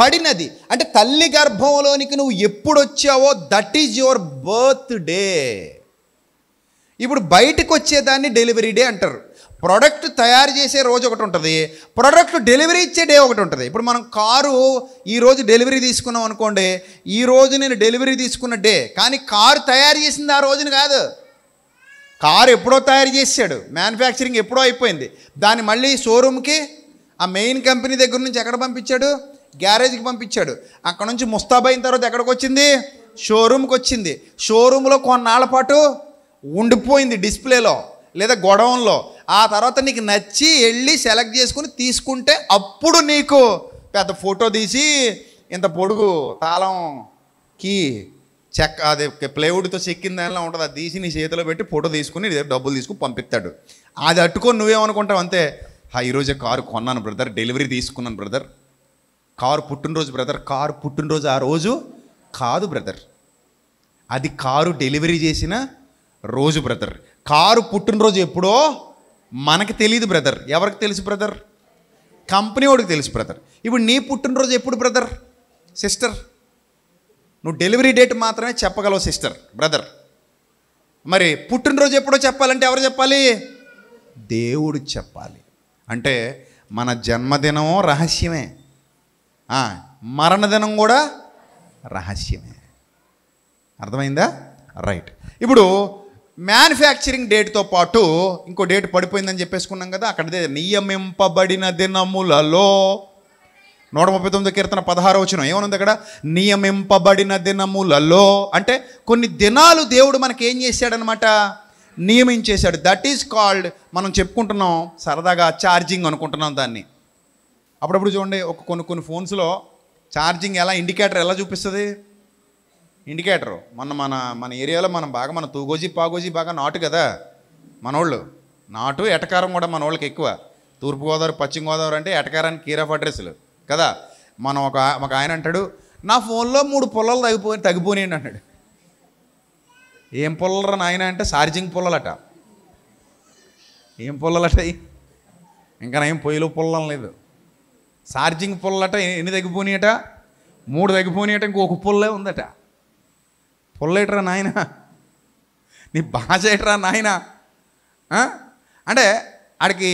పడినది అంటే తల్లి గర్భంలోనికి నువ్వు ఎప్పుడు వచ్చావో that is your birthday ఇప్పుడు బయటకు వచ్చేదాన్ని డెలివరీ డే అంటారు ప్రోడక్ట్ తయారు చేసే రోజు ఒకటి ఉంటుంది ప్రోడక్ట్ డెలివరీ ఇచ్చే డే ఒకటి ఉంటుంది ఇప్పుడు మనం కారు ఈరోజు డెలివరీ తీసుకున్నాం అనుకోండి ఈరోజు నేను డెలివరీ తీసుకున్న డే కానీ కారు తయారు చేసింది ఆ రోజున కాదు కారు ఎప్పుడో తయారు చేసాడు మ్యానుఫ్యాక్చరింగ్ ఎప్పుడో అయిపోయింది దాన్ని మళ్ళీ షోరూమ్కి ఆ మెయిన్ కంపెనీ దగ్గర నుంచి ఎక్కడ పంపించాడు గ్యారేజ్కి పంపించాడు అక్కడ నుంచి అయిన తర్వాత ఎక్కడికి వచ్చింది షోరూమ్కి వచ్చింది షోరూంలో కొన్నాళ్ళ పాటు ఉండిపోయింది డిస్ప్లేలో లేదా గొడవంలో ఆ తర్వాత నీకు నచ్చి వెళ్ళి సెలెక్ట్ చేసుకుని తీసుకుంటే అప్పుడు నీకు పెద్ద ఫోటో తీసి ఇంత పొడుగు తాళంకి చెక్క అది ప్లేవుడ్తో చెక్కిన దానిలో ఉంటుంది అది తీసి నీ చేతిలో పెట్టి ఫోటో తీసుకుని డబ్బులు తీసుకుని పంపిస్తాడు అది అట్టుకొని నువ్వేమనుకుంటావు అంతే హా ఈరోజే కారు కొన్నాను బ్రదర్ డెలివరీ తీసుకున్నాను బ్రదర్ కారు పుట్టినరోజు బ్రదర్ కారు పుట్టినరోజు ఆ రోజు కాదు బ్రదర్ అది కారు డెలివరీ చేసిన రోజు బ్రదర్ కారు పుట్టినరోజు ఎప్పుడో మనకి తెలియదు బ్రదర్ ఎవరికి తెలుసు బ్రదర్ కంపెనీ వాడికి తెలుసు బ్రదర్ ఇప్పుడు నీ పుట్టినరోజు ఎప్పుడు బ్రదర్ సిస్టర్ నువ్వు డెలివరీ డేట్ మాత్రమే చెప్పగలవు సిస్టర్ బ్రదర్ మరి పుట్టినరోజు ఎప్పుడో చెప్పాలంటే ఎవరు చెప్పాలి దేవుడు చెప్పాలి అంటే మన జన్మదినం రహస్యమే మరణదినం కూడా రహస్యమే అర్థమైందా రైట్ ఇప్పుడు మ్యానుఫ్యాక్చరింగ్ డేట్తో పాటు ఇంకో డేట్ పడిపోయిందని చెప్పేసుకున్నాం కదా అక్కడ నియమింపబడిన దినములలో నూట ముప్పై తొమ్మిది కీర్తన పదహారు వచ్చిన ఏమనుంది అక్కడ నియమింపబడిన దినములలో అంటే కొన్ని దినాలు దేవుడు మనకి ఏం చేశాడనమాట నియమించేశాడు దట్ ఈజ్ కాల్డ్ మనం చెప్పుకుంటున్నాం సరదాగా ఛార్జింగ్ అనుకుంటున్నాం దాన్ని అప్పుడప్పుడు చూడండి ఒక కొన్ని కొన్ని ఫోన్స్లో ఛార్జింగ్ ఎలా ఇండికేటర్ ఎలా చూపిస్తుంది ఇండికేటరు మొన్న మన మన ఏరియాలో మనం బాగా మన తూగోజీ పాగోజీ బాగా నాటు కదా మనోళ్ళు నాటు ఎటకారం కూడా మన వాళ్ళకి ఎక్కువ తూర్పుగోదావరి పశ్చిమ గోదావరి అంటే ఎటకారానికి కీర్ ఆఫ్ అడ్రస్లు కదా మనం ఒక ఒక ఆయన అంటాడు నా ఫోన్లో మూడు పొలాలు తగ్గిపో తగ్గిపోయాయండి అన్నాడు ఏం పొలరా నాయన అంటే ఛార్జింగ్ పొల్లలట ఏం పొల్లలట ఇంకా ఏం పొయ్యిలో పొలం లేదు ఛార్జింగ్ పొల్లలట ఎన్ని తగ్గిపోయినాయట మూడు తగ్గిపోయినాయట ఇంకొక పొల్లే ఉందట పొల్లేట్రా నాయన నీ బాగా చేయట్రా నాయన అంటే ఆడికి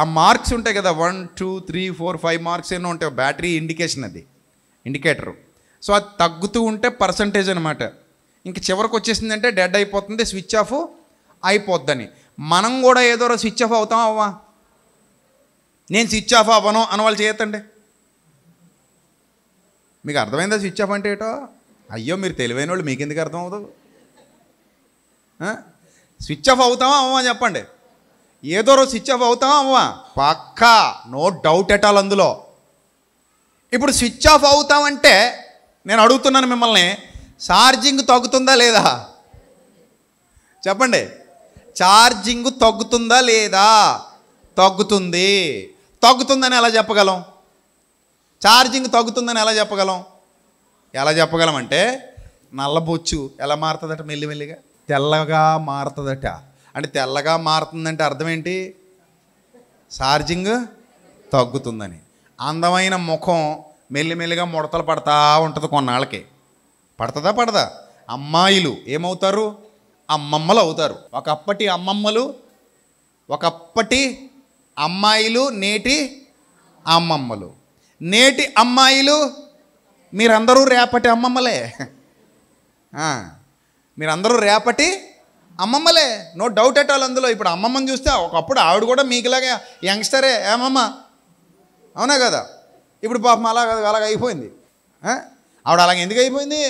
ఆ మార్క్స్ ఉంటాయి కదా one two three four five marks ఏమో ఉంటాయి బ్యాటరీ ఇండికేషన్ అది ఇండికేటరు సో అది తగ్గుతూ ఉంటే పర్సంటేజ్ అనమాట ఇంక చివరికి వచ్చేసిందంటే డెడ్ అయిపోతుంది స్విచ్ ఆఫ్ అయిపోద్దని మనం కూడా ఏదో స్విచ్ ఆఫ్ అవుతాం అవ్వా నేను స్విచ్ ఆఫ్ అవ్వను అని వాళ్ళు చేయొద్దండి మీకు అర్థమైందా స్విచ్ ఆఫ్ అంటే ఏటో అయ్యో మీరు తెలివైన వాళ్ళు మీకెందుకు అర్థం అవుతావు స్విచ్ ఆఫ్ అవుతావా అవ్వా చెప్పండి ఏదో రోజు స్విచ్ ఆఫ్ అవుతావా అవ్వా పక్కా నో డౌట్ ఎట్ ఆల్ అందులో ఇప్పుడు స్విచ్ ఆఫ్ అవుతామంటే నేను అడుగుతున్నాను మిమ్మల్ని ఛార్జింగ్ తగ్గుతుందా లేదా చెప్పండి ఛార్జింగ్ తగ్గుతుందా లేదా తగ్గుతుంది తగ్గుతుందని ఎలా చెప్పగలం ఛార్జింగ్ తగ్గుతుందని ఎలా చెప్పగలం ఎలా చెప్పగలమంటే నల్లబొచ్చు ఎలా మారుతుందట మెల్లిమెల్లిగా తెల్లగా మారుతుందట అంటే తెల్లగా మారుతుందంటే అర్థం ఏంటి ఛార్జింగ్ తగ్గుతుందని అందమైన ముఖం మెల్లిమెల్లిగా ముడతలు పడతా ఉంటుంది కొన్నాళ్ళకి పడుతుందా పడదా అమ్మాయిలు ఏమవుతారు అమ్మమ్మలు అవుతారు ఒకప్పటి అమ్మమ్మలు ఒకప్పటి అమ్మాయిలు నేటి అమ్మమ్మలు నేటి అమ్మాయిలు మీరందరూ రేపటి అమ్మమ్మలే మీరందరూ రేపటి అమ్మమ్మలే నో డౌట్ ఎట్ ఆల్ అందులో ఇప్పుడు అమ్మమ్మని చూస్తే ఒకప్పుడు ఆవిడ కూడా మీకులాగే యంగ్స్టరే ఏమమ్మ అవునా కదా ఇప్పుడు పాపం అలా అలాగ అయిపోయింది ఆవిడ అలాగ ఎందుకు అయిపోయింది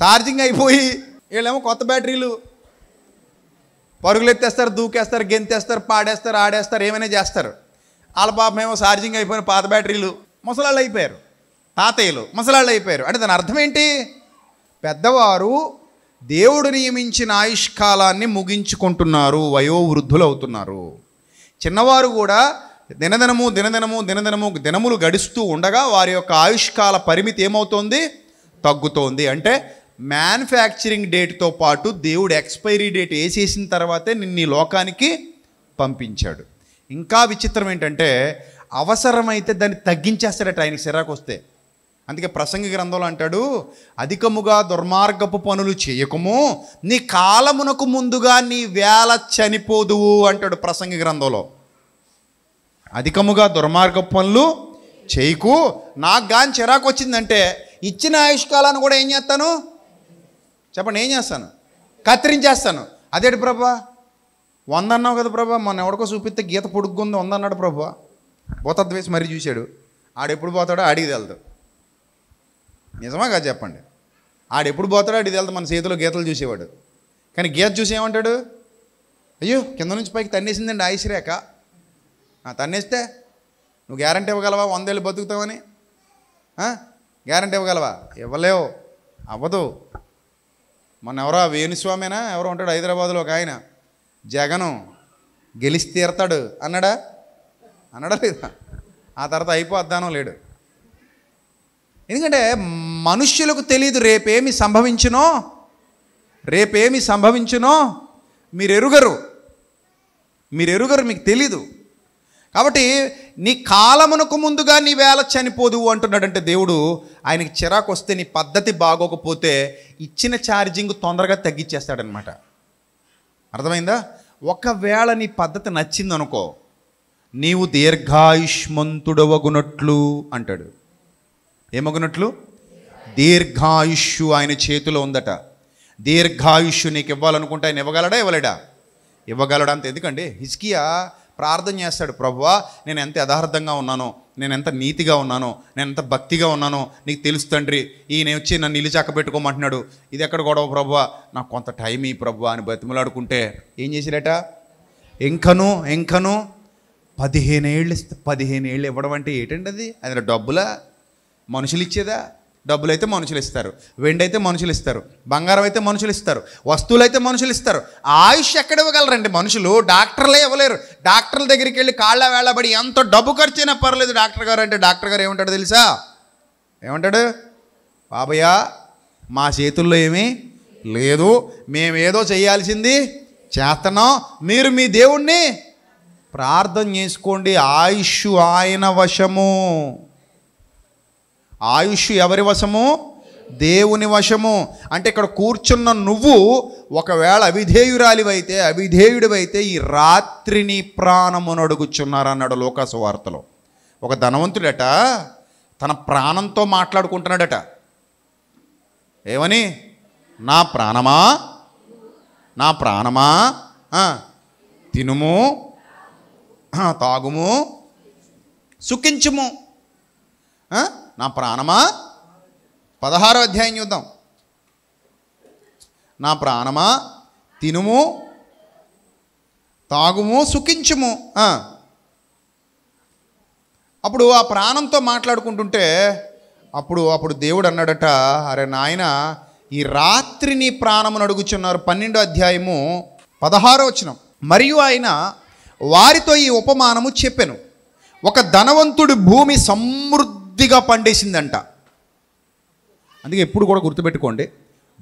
ఛార్జింగ్ అయిపోయి వీళ్ళేమో కొత్త బ్యాటరీలు పరుగులు ఎత్తేస్తారు దూకేస్తారు గెంతేస్తారు పాడేస్తారు ఆడేస్తారు ఏమైనా చేస్తారు వాళ్ళ పాపం ఏమో ఛార్జింగ్ అయిపోయిన పాత బ్యాటరీలు ముసలాళ్ళు అయిపోయారు తాతయ్యలు ముసలాళ్ళు అయిపోయారు అంటే దాని అర్థం ఏంటి పెద్దవారు దేవుడు నియమించిన ఆయుష్కాలాన్ని ముగించుకుంటున్నారు వయోవృద్ధులు అవుతున్నారు చిన్నవారు కూడా దినదినము దినదినము దినదినము దినములు గడుస్తూ ఉండగా వారి యొక్క ఆయుష్కాల పరిమితి ఏమవుతోంది తగ్గుతోంది అంటే మ్యానుఫ్యాక్చరింగ్ డేట్తో పాటు దేవుడు ఎక్స్పైరీ డేట్ వేసేసిన తర్వాతే నిన్ను లోకానికి పంపించాడు ఇంకా విచిత్రం ఏంటంటే అవసరమైతే దాన్ని తగ్గించేస్తాడట ఆయనకి సిరాకు వస్తే అందుకే ప్రసంగి గ్రంథంలో అంటాడు అధికముగా దుర్మార్గపు పనులు చేయకము నీ కాలమునకు ముందుగా నీ వేల చనిపోదువు అంటాడు ప్రసంగి గ్రంథంలో అధికముగా దుర్మార్గపు పనులు చేయకు నాకు కానీ చిరాకు వచ్చిందంటే ఇచ్చిన ఆయుష్కాలాన్ని కూడా ఏం చేస్తాను చెప్పండి ఏం చేస్తాను కత్తిరించేస్తాను అదేడు ప్రభా వందన్నావు కదా ప్రభా మన ఎవడికో చూపిస్తే గీత పొడుగ్గుంది వందన్నాడు ప్రభా భూతద్వేషి మరీ చూశాడు ఆడెప్పుడు పోతాడో అడిగి వెళ్తాడు నిజమా కాదు చెప్పండి ఆడు ఎప్పుడు పోతాడో ఆడిది వెళ్తా మన చేతిలో గీతలు చూసేవాడు కానీ గీత చూసి ఏమంటాడు అయ్యో కింద నుంచి పైకి తన్నేసిందండి ఆయుషరేఖ తన్నేస్తే నువ్వు గ్యారంటీ ఇవ్వగలవా వందేళ్ళు బతుకుతావని గ్యారంటీ ఇవ్వగలవా ఇవ్వలేవు అవ్వదు మన ఎవరో వేణుస్వామేనా ఎవరో ఉంటాడు హైదరాబాద్లో ఒక ఆయన జగను గెలిచి తీరతాడు అన్నాడా అన్నాడా లేదా ఆ తర్వాత అయిపోద్దానో లేడు ఎందుకంటే మనుష్యులకు తెలియదు రేపేమి సంభవించునో రేపేమి సంభవించునో మీరు ఎరుగరు మీరు ఎరుగరు మీకు తెలీదు కాబట్టి నీ కాలమునకు ముందుగా నీ వేళ చనిపోదు అంటున్నాడంటే దేవుడు ఆయనకి చిరాకు వస్తే నీ పద్ధతి బాగోకపోతే ఇచ్చిన ఛార్జింగ్ తొందరగా తగ్గించేస్తాడనమాట అర్థమైందా ఒకవేళ నీ పద్ధతి నచ్చిందనుకో నీవు దీర్ఘాయుష్మంతుడవగునట్లు అంటాడు ఏమగునట్లు దీర్ఘాయుష్యు ఆయన చేతిలో ఉందట దీర్ఘాయుష్యు నీకు ఇవ్వాలనుకుంటే ఆయన ఇవ్వగలడా ఇవ్వలేడా ఇవ్వగలడా అంత ఎందుకండి హిజ్కియా ప్రార్థన చేస్తాడు ప్రభువా నేను ఎంత యథార్థంగా ఉన్నానో నేను ఎంత నీతిగా ఉన్నానో నేను ఎంత భక్తిగా ఉన్నానో నీకు తెలుసు తండ్రి ఈయన వచ్చి నన్ను ఇల్లు పెట్టుకోమంటున్నాడు ఇది ఎక్కడ గొడవ ప్రభువా నాకు కొంత టైం ఈ ప్రభువా అని బతిమలాడుకుంటే ఏం చేశాడట ఇంకను ఇంకను పదిహేను ఏళ్ళు పదిహేను ఏళ్ళు ఇవ్వడం అంటే ఏంటండి అది అది డబ్బులా మనుషులు ఇచ్చేదా డబ్బులు అయితే మనుషులు ఇస్తారు వెండి అయితే మనుషులు ఇస్తారు బంగారం అయితే మనుషులు ఇస్తారు వస్తువులు అయితే మనుషులు ఇస్తారు ఆయుష్ ఎక్కడ ఇవ్వగలరండి మనుషులు డాక్టర్లే ఇవ్వలేరు డాక్టర్ల దగ్గరికి వెళ్ళి కాళ్ళ వేళబడి ఎంత డబ్బు ఖర్చు అయినా పర్లేదు డాక్టర్ గారు అంటే డాక్టర్ గారు ఏమంటాడు తెలుసా ఏమంటాడు బాబయ్య మా చేతుల్లో ఏమీ లేదు మేమేదో చేయాల్సింది చేస్తున్నాం మీరు మీ దేవుణ్ణి ప్రార్థన చేసుకోండి ఆయుష్ ఆయన వశము ఆయుష్ ఎవరి వశము దేవుని వశము అంటే ఇక్కడ కూర్చున్న నువ్వు ఒకవేళ అవిధేయురాలివైతే అవిధేయుడివైతే ఈ రాత్రిని ప్రాణమును అన్నాడు లోకాసు వార్తలో ఒక ధనవంతుడట తన ప్రాణంతో మాట్లాడుకుంటున్నాడట ఏమని నా ప్రాణమా నా ప్రాణమా తినుము తాగుము సుఖించుము నా ప్రాణమా పదహారో అధ్యాయం చూద్దాం నా ప్రాణమా తినుము తాగుము సుఖించుము అప్పుడు ఆ ప్రాణంతో మాట్లాడుకుంటుంటే అప్పుడు అప్పుడు దేవుడు అన్నాడట అరే నాయన ఈ రాత్రిని ప్రాణమును అడుగుచున్నారు పన్నెండో అధ్యాయము పదహారో వచనం మరియు ఆయన వారితో ఈ ఉపమానము చెప్పాను ఒక ధనవంతుడు భూమి సమృద్ధి కొద్దిగా పండేసిందంట అందుకే ఎప్పుడు కూడా గుర్తుపెట్టుకోండి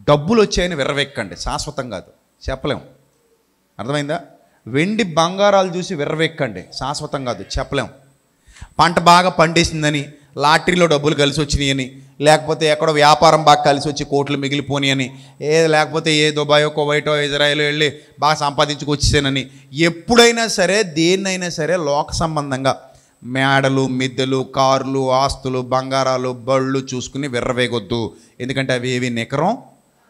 డబ్బులు వచ్చాయని విర్రవెక్కండి శాశ్వతం కాదు చెప్పలేం అర్థమైందా వెండి బంగారాలు చూసి విర్రవెక్కండి శాశ్వతం కాదు చెప్పలేం పంట బాగా పండేసిందని లాటరీలో డబ్బులు కలిసి వచ్చినాయని లేకపోతే ఎక్కడో వ్యాపారం బాగా కలిసి వచ్చి కోట్లు మిగిలిపోని ఏ లేకపోతే ఏ దుబాయో కువైటో ఇజ్రాయెల్ వెళ్ళి బాగా వచ్చేసానని ఎప్పుడైనా సరే దేన్నైనా సరే లోక సంబంధంగా మేడలు మిద్దెలు కార్లు ఆస్తులు బంగారాలు బళ్ళు చూసుకుని విర్రవేగొద్దు ఎందుకంటే అవి ఏవి నికరం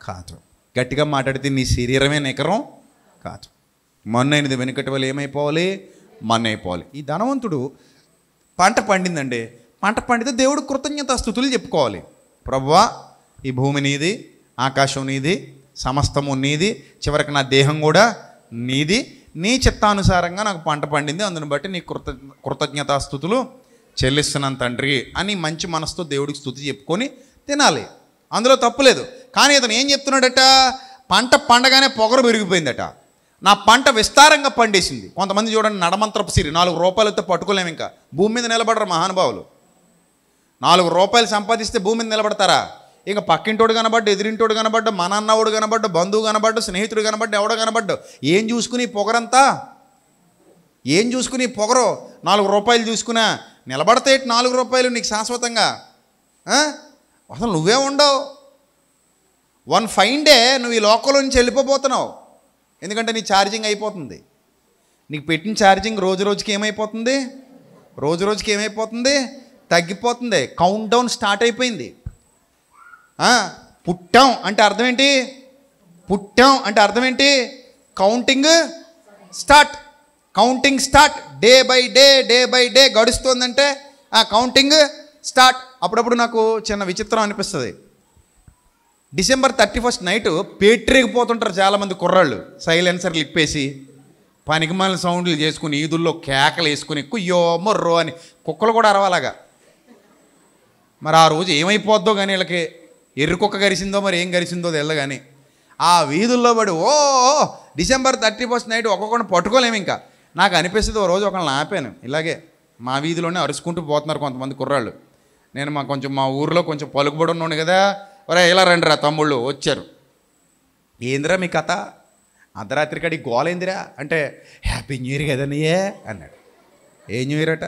కాదు గట్టిగా మాట్లాడితే నీ శరీరమే నికరం కాదు మన్నైనది వెనుకటి వల్ల ఏమైపోవాలి అయిపోవాలి ఈ ధనవంతుడు పంట పండిందండి పంట పండితే దేవుడు కృతజ్ఞత స్థుతులు చెప్పుకోవాలి ప్రభువా ఈ భూమి నీది ఆకాశం నీది సమస్తము నీది చివరికి నా దేహం కూడా నీది నీ చిత్తానుసారంగా నాకు పంట పండింది అందుని బట్టి నీ కృత కృతజ్ఞతాస్థుతులు చెల్లిస్తున్నాను తండ్రి అని మంచి మనసుతో దేవుడికి స్థుతి చెప్పుకొని తినాలి అందులో తప్పులేదు కానీ అతను ఏం చెప్తున్నాడట పంట పండగానే పొగరు పెరిగిపోయిందట నా పంట విస్తారంగా పండేసింది కొంతమంది చూడండి నడమంత్రపు సిరి నాలుగు రూపాయలతో పట్టుకోలేము ఇంకా భూమి మీద నిలబడరు మహానుభావులు నాలుగు రూపాయలు సంపాదిస్తే భూమి మీద నిలబడతారా ఇక పక్కింటోడు కనబడ్డ ఎదిరింటోడు కనబడ్డ మన అన్నవాడు కనబడ్డ బంధువు కనబడ్డ స్నేహితుడు కనబడ్డ ఎవడో కనబడ్డ ఏం చూసుకుని పొగరంతా ఏం చూసుకుని పొగరో నాలుగు రూపాయలు చూసుకున్నా నిలబడతే నాలుగు రూపాయలు నీకు శాశ్వతంగా అసలు నువ్వే ఉండవు వన్ ఫైన్ డే నువ్వు ఈ లోకల్ నుంచి వెళ్ళిపోబోతున్నావు ఎందుకంటే నీ ఛార్జింగ్ అయిపోతుంది నీకు పెట్టిన ఛార్జింగ్ రోజు రోజుకి ఏమైపోతుంది రోజు రోజుకి ఏమైపోతుంది తగ్గిపోతుంది కౌంట్ డౌన్ స్టార్ట్ అయిపోయింది పుట్టాం అంటే అర్థం ఏంటి పుట్టాం అంటే అర్థం ఏంటి counting start counting start day by day day by day గడుస్తుందంటే ఆ కౌంటింగ్ స్టార్ట్ అప్పుడప్పుడు నాకు చిన్న విచిత్రం అనిపిస్తుంది డిసెంబర్ థర్టీ ఫస్ట్ నైట్ పోతుంటారు చాలామంది కుర్రాళ్ళు సైలెన్సర్లు ఇప్పేసి పనికిమాలిన సౌండ్లు చేసుకుని ఈదుల్లో కేకలు వేసుకుని కుయ్యో మొర్రో అని కుక్కలు కూడా అరవలాగా మరి ఆ రోజు ఏమైపోద్దో కానీ వీళ్ళకి ఎర్రుకొక్క గరిసిందో మరి ఏం గరిసిందో తెల్లగానే ఆ వీధుల్లో పడి ఓ డిసెంబర్ థర్టీ ఫస్ట్ నైట్ ఒక్కొక్కటి పట్టుకోలేము ఇంకా నాకు అనిపిస్తుంది ఓ రోజు ఒకళ్ళని ఆపాను ఇలాగే మా వీధిలోనే అరుచుకుంటూ పోతున్నారు కొంతమంది కుర్రాళ్ళు నేను మా కొంచెం మా ఊర్లో కొంచెం పలుకుబడి ఉన్నాను కదా ఒరే ఇలా రండి రా తమ్ముళ్ళు వచ్చారు ఏందిరా మీ కథ అర్ధరాత్రి కాడి గోలేందిరా అంటే హ్యాపీ న్యూ ఇయర్ నీయే అన్నాడు ఏ న్యూ ఇయర్ అట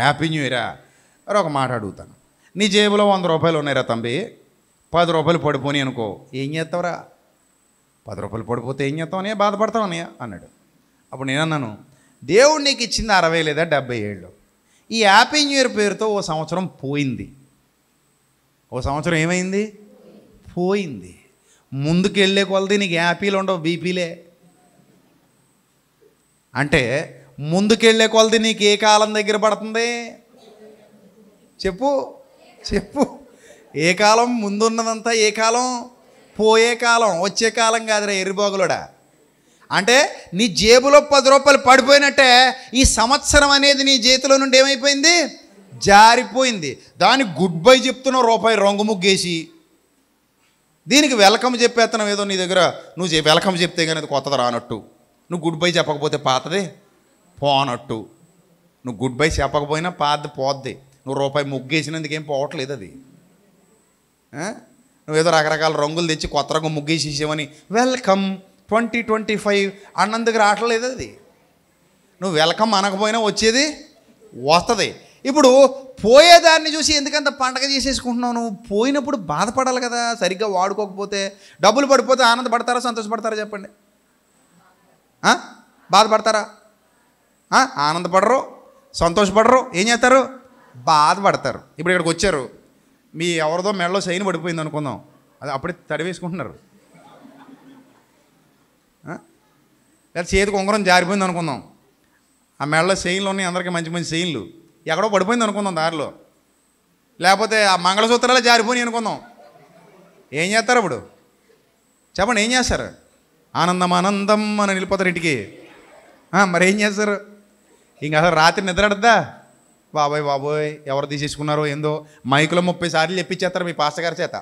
హ్యాపీ న్యూ ఇయరా ఒక మాట అడుగుతాను నీ జేబులో వంద రూపాయలు ఉన్నాయిరా తంబి పది రూపాయలు పడిపోని అనుకో ఏం చేస్తావురా పది రూపాయలు పడిపోతే ఏం చేస్తావు అనే బాధపడతావు అనే అన్నాడు అప్పుడు నేను అన్నాను దేవుడు నీకు ఇచ్చింది అరవై లేదా డెబ్బై ఏళ్ళు ఈ హ్యాపీ న్యూ ఇయర్ పేరుతో ఓ సంవత్సరం పోయింది ఓ సంవత్సరం ఏమైంది పోయింది ముందుకెళ్ళే కొలది నీకు హ్యాపీలు ఉండవు బీపీలే అంటే ముందుకెళ్ళే కొలది నీకు ఏ కాలం దగ్గర పడుతుంది చెప్పు చెప్పు ఏ కాలం ముందున్నదంతా ఏ కాలం పోయే కాలం వచ్చే కాలం కాదురా ఎర్రిబోగులోడా అంటే నీ జేబులో పది రూపాయలు పడిపోయినట్టే ఈ సంవత్సరం అనేది నీ చేతిలో నుండి ఏమైపోయింది జారిపోయింది దాన్ని గుడ్ బై చెప్తున్న రూపాయి రంగు ముగ్గేసి దీనికి వెల్కమ్ చెప్పేస్తున్నావు ఏదో నీ దగ్గర నువ్వు వెల్కమ్ చెప్తే కానీ అది కొత్తది రానట్టు నువ్వు గుడ్ బై చెప్పకపోతే పాతది పోనట్టు నువ్వు గుడ్ బై చెప్పకపోయినా పాతది పోద్ది నువ్వు రూపాయి ముగ్గేసినందుకేం పోవట్లేదు అది నువ్వేదో రకరకాల రంగులు తెచ్చి కొత్త రంగు ముగ్గేసేసావని వెల్కమ్ ట్వంటీ ట్వంటీ ఫైవ్ అన్నం దగ్గర ఆటలేదు అది నువ్వు వెల్కమ్ అనకపోయినా వచ్చేది వస్తుంది ఇప్పుడు పోయేదాన్ని చూసి ఎందుకంత పండగ చేసేసుకుంటున్నావు నువ్వు పోయినప్పుడు బాధపడాలి కదా సరిగ్గా వాడుకోకపోతే డబ్బులు పడిపోతే ఆనందపడతారా సంతోషపడతారా చెప్పండి బాధపడతారా ఆనందపడరు సంతోషపడరు ఏం చేస్తారు బాధపడతారు ఇప్పుడు ఇక్కడికి వచ్చారు మీ ఎవరిదో మెడలో సైన్ పడిపోయింది అనుకుందాం అది అప్పుడే తడివేసుకుంటున్నారు లేదా చేతి ఉంగరం జారిపోయింది అనుకుందాం ఆ మెడలో సెయిన్లు ఉన్నాయి అందరికీ మంచి మంచి సెయిన్లు ఎక్కడో పడిపోయింది అనుకుందాం దారిలో లేకపోతే ఆ మంగళసూత్రాలు జారిపోయి అనుకుందాం ఏం చేస్తారు అప్పుడు చెప్పండి ఏం చేస్తారు ఆనందం ఆనందం అని వెళ్ళిపోతారు ఇంటికి మరి ఏం చేస్తారు ఇంకా అసలు రాత్రి నిద్ర బాబాయ్ బాబోయ్ ఎవరు తీసేసుకున్నారో ఏందో మైకులో ముప్పై సార్లు చెప్పించేస్తారు మీ పాస్టర్ గారి చేత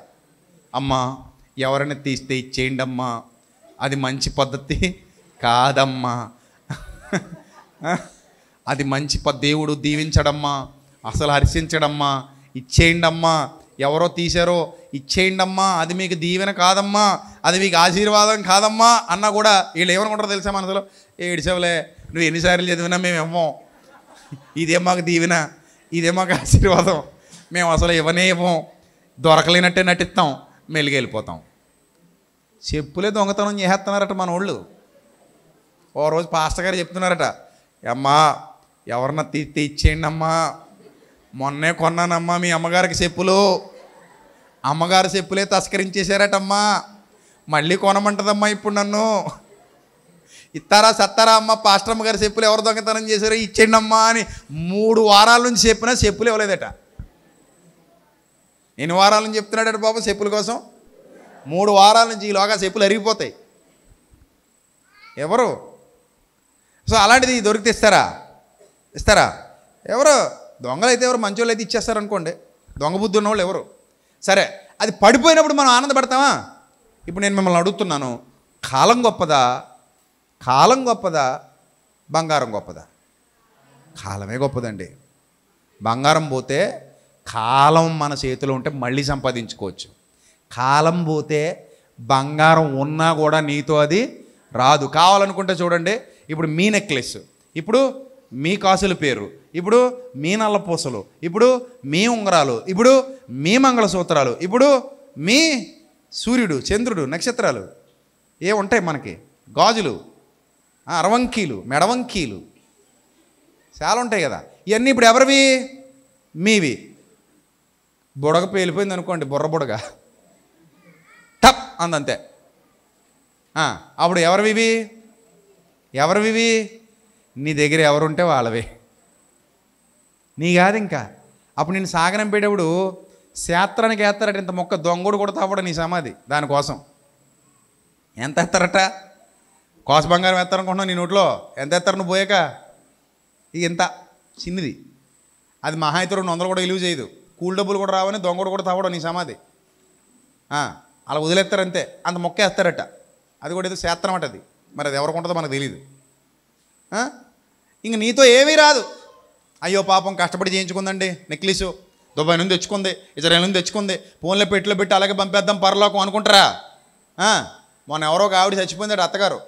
అమ్మా ఎవరైనా తీస్తే ఇచ్చేయండి అమ్మా అది మంచి పద్ధతి కాదమ్మా అది మంచి దేవుడు దీవించడమ్మా అసలు హర్షించడమ్మా ఇచ్చేయండమ్మా ఎవరో తీశారో ఇచ్చేయండమ్మా అది మీకు దీవెన కాదమ్మా అది మీకు ఆశీర్వాదం కాదమ్మా అన్నా కూడా వీళ్ళు ఏమనుకుంటారో తెలుసా మనసులో ఏడిచవలే నువ్వు ఎన్నిసార్లు చదివినా మేము ఇవ్వం ఇదే మాకు దీవెన ఇదే మాకు ఆశీర్వాదం మేము అసలు ఇవ్వనే ఇవ్వం దొరకలేనట్టే నటిస్తాం మెలిగెళ్ళిపోతాం చెప్పులే దొంగతనం చేసేస్తున్నారట మన వాళ్ళు ఓ రోజు పాస్టర్ గారు చెప్తున్నారట అమ్మా ఎవరన్నా తీ తెచ్చేయండి అమ్మా మొన్నే కొన్నానమ్మా మీ అమ్మగారికి చెప్పులు అమ్మగారు చెప్పులే తస్కరించేశారటమ్మా మళ్ళీ కొనమంటదమ్మా ఇప్పుడు నన్ను ఇస్తారా సత్తారా అమ్మ పాస్టర్ అమ్మగారు చెప్పులు ఎవరు దొంగతనం చేశారో ఇచ్చేయండి అమ్మా అని మూడు వారాల నుంచి చెప్పినా చెప్పులు ఇవ్వలేదట ఎన్ని వారాల నుంచి చెప్తున్నాడట బాబు చెప్పుల కోసం మూడు వారాల నుంచి ఈలోగా చెప్పులు అరిగిపోతాయి ఎవరు సో అలాంటిది దొరికితే ఇస్తారా ఇస్తారా ఎవరు దొంగలైతే ఎవరు వాళ్ళు అయితే ఇచ్చేస్తారనుకోండి దొంగ బుద్ధి ఉన్నవాళ్ళు ఎవరు సరే అది పడిపోయినప్పుడు మనం ఆనందపడతామా ఇప్పుడు నేను మిమ్మల్ని అడుగుతున్నాను కాలం గొప్పదా కాలం గొప్పదా బంగారం గొప్పదా కాలమే గొప్పదండి బంగారం పోతే కాలం మన చేతిలో ఉంటే మళ్ళీ సంపాదించుకోవచ్చు కాలం పోతే బంగారం ఉన్నా కూడా నీతో అది రాదు కావాలనుకుంటే చూడండి ఇప్పుడు మీ నెక్లెస్ ఇప్పుడు మీ కాసుల పేరు ఇప్పుడు మీ నల్లపూసలు ఇప్పుడు మీ ఉంగరాలు ఇప్పుడు మీ మంగళసూత్రాలు ఇప్పుడు మీ సూర్యుడు చంద్రుడు నక్షత్రాలు ఏ ఉంటాయి మనకి గాజులు అరవంకీలు మెడవంకీలు చాలా ఉంటాయి కదా ఇవన్నీ ఇప్పుడు ఎవరివి మీవి బుడగ పేలిపోయింది అనుకోండి బుర్ర బుడగ టప్ అందంతే అప్పుడు ఎవరివి ఎవరివి నీ దగ్గర ఎవరుంటే వాళ్ళవి నీ కాదు ఇంకా అప్పుడు నేను సాగనంపేటప్పుడు శాత్రానికి ఎత్తారట ఇంత మొక్క దొంగడు కూడా తాపడం నీ సమాధి దానికోసం ఎంత ఎత్తారట కోస బంగారం ఎత్తారనుకుంటున్నావు నీ నోట్లో ఎంత ఎత్తారు నువ్వు పోయాక ఇది ఎంత చిన్నది అది మహా అయితే రెండు వందలు కూడా ఇలువ చేయదు కూల్ డబ్బులు కూడా రావని దొంగ కూడా తవ్వడం నీ సమాధి అలా వదిలేస్తారు అంతే అంత మొక్క వేస్తారట అది కూడా ఏదో అట అది మరి అది ఎవరికి ఉంటుందో మనకు తెలియదు ఇంక నీతో ఏమీ రాదు అయ్యో పాపం కష్టపడి చేయించుకుందండి నెక్లెస్ దుబాయ్ నుండి తెచ్చుకుంది ఇజ్రాయల్ నుండి తెచ్చుకుంది ఫోన్లో పెట్టిలో పెట్టి అలాగే పంపేద్దాం పరలోకం అనుకుంటారా మొన్న ఎవరో ఒక ఆవిడ చచ్చిపోయింది అత్తగారు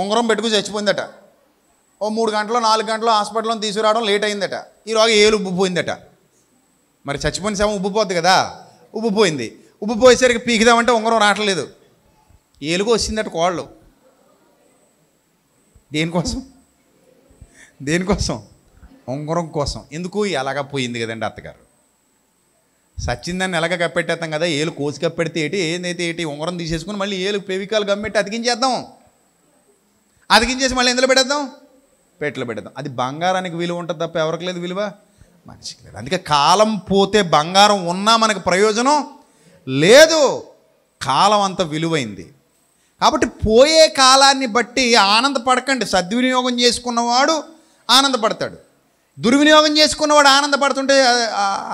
ఉంగరం పెట్టుకు చచ్చిపోయిందట ఓ మూడు గంటలో నాలుగు గంటలో హాస్పిటల్లో తీసుకురావడం లేట్ అయిందట ఈ రోజు ఏలు ఉబ్బిపోయిందట మరి చచ్చిపోయిన శవం ఉబ్బిపోద్ది కదా ఉబ్బిపోయింది ఉబ్బిపోయేసరికి పీకిదామంటే ఉంగరం రావట్లేదు ఏలుగు వచ్చిందట కోళ్ళు దేనికోసం దేనికోసం ఉంగరం కోసం ఎందుకు ఎలాగ పోయింది కదండి అత్తగారు సచ్చిందని ఎలాగ కప్పెట్టేస్తాం కదా ఏలు కోసి కప్పెడితే ఏంటి ఏంటైతే ఏటి ఉంగరం తీసేసుకుని మళ్ళీ ఏలు పెవికాలు కమ్మెట్టి అతికించేద్దాం అతికించేసి మళ్ళీ ఎందులో పెట్టేద్దాం పెట్టలో పెట్టేద్దాం అది బంగారానికి విలువ ఉంటుంది తప్ప ఎవరికి లేదు విలువ మనిషికి లేదు అందుకే కాలం పోతే బంగారం ఉన్నా మనకు ప్రయోజనం లేదు కాలం అంత విలువైంది కాబట్టి పోయే కాలాన్ని బట్టి ఆనందపడకండి సద్వినియోగం చేసుకున్నవాడు ఆనందపడతాడు దుర్వినియోగం చేసుకున్నవాడు ఆనందపడుతుంటే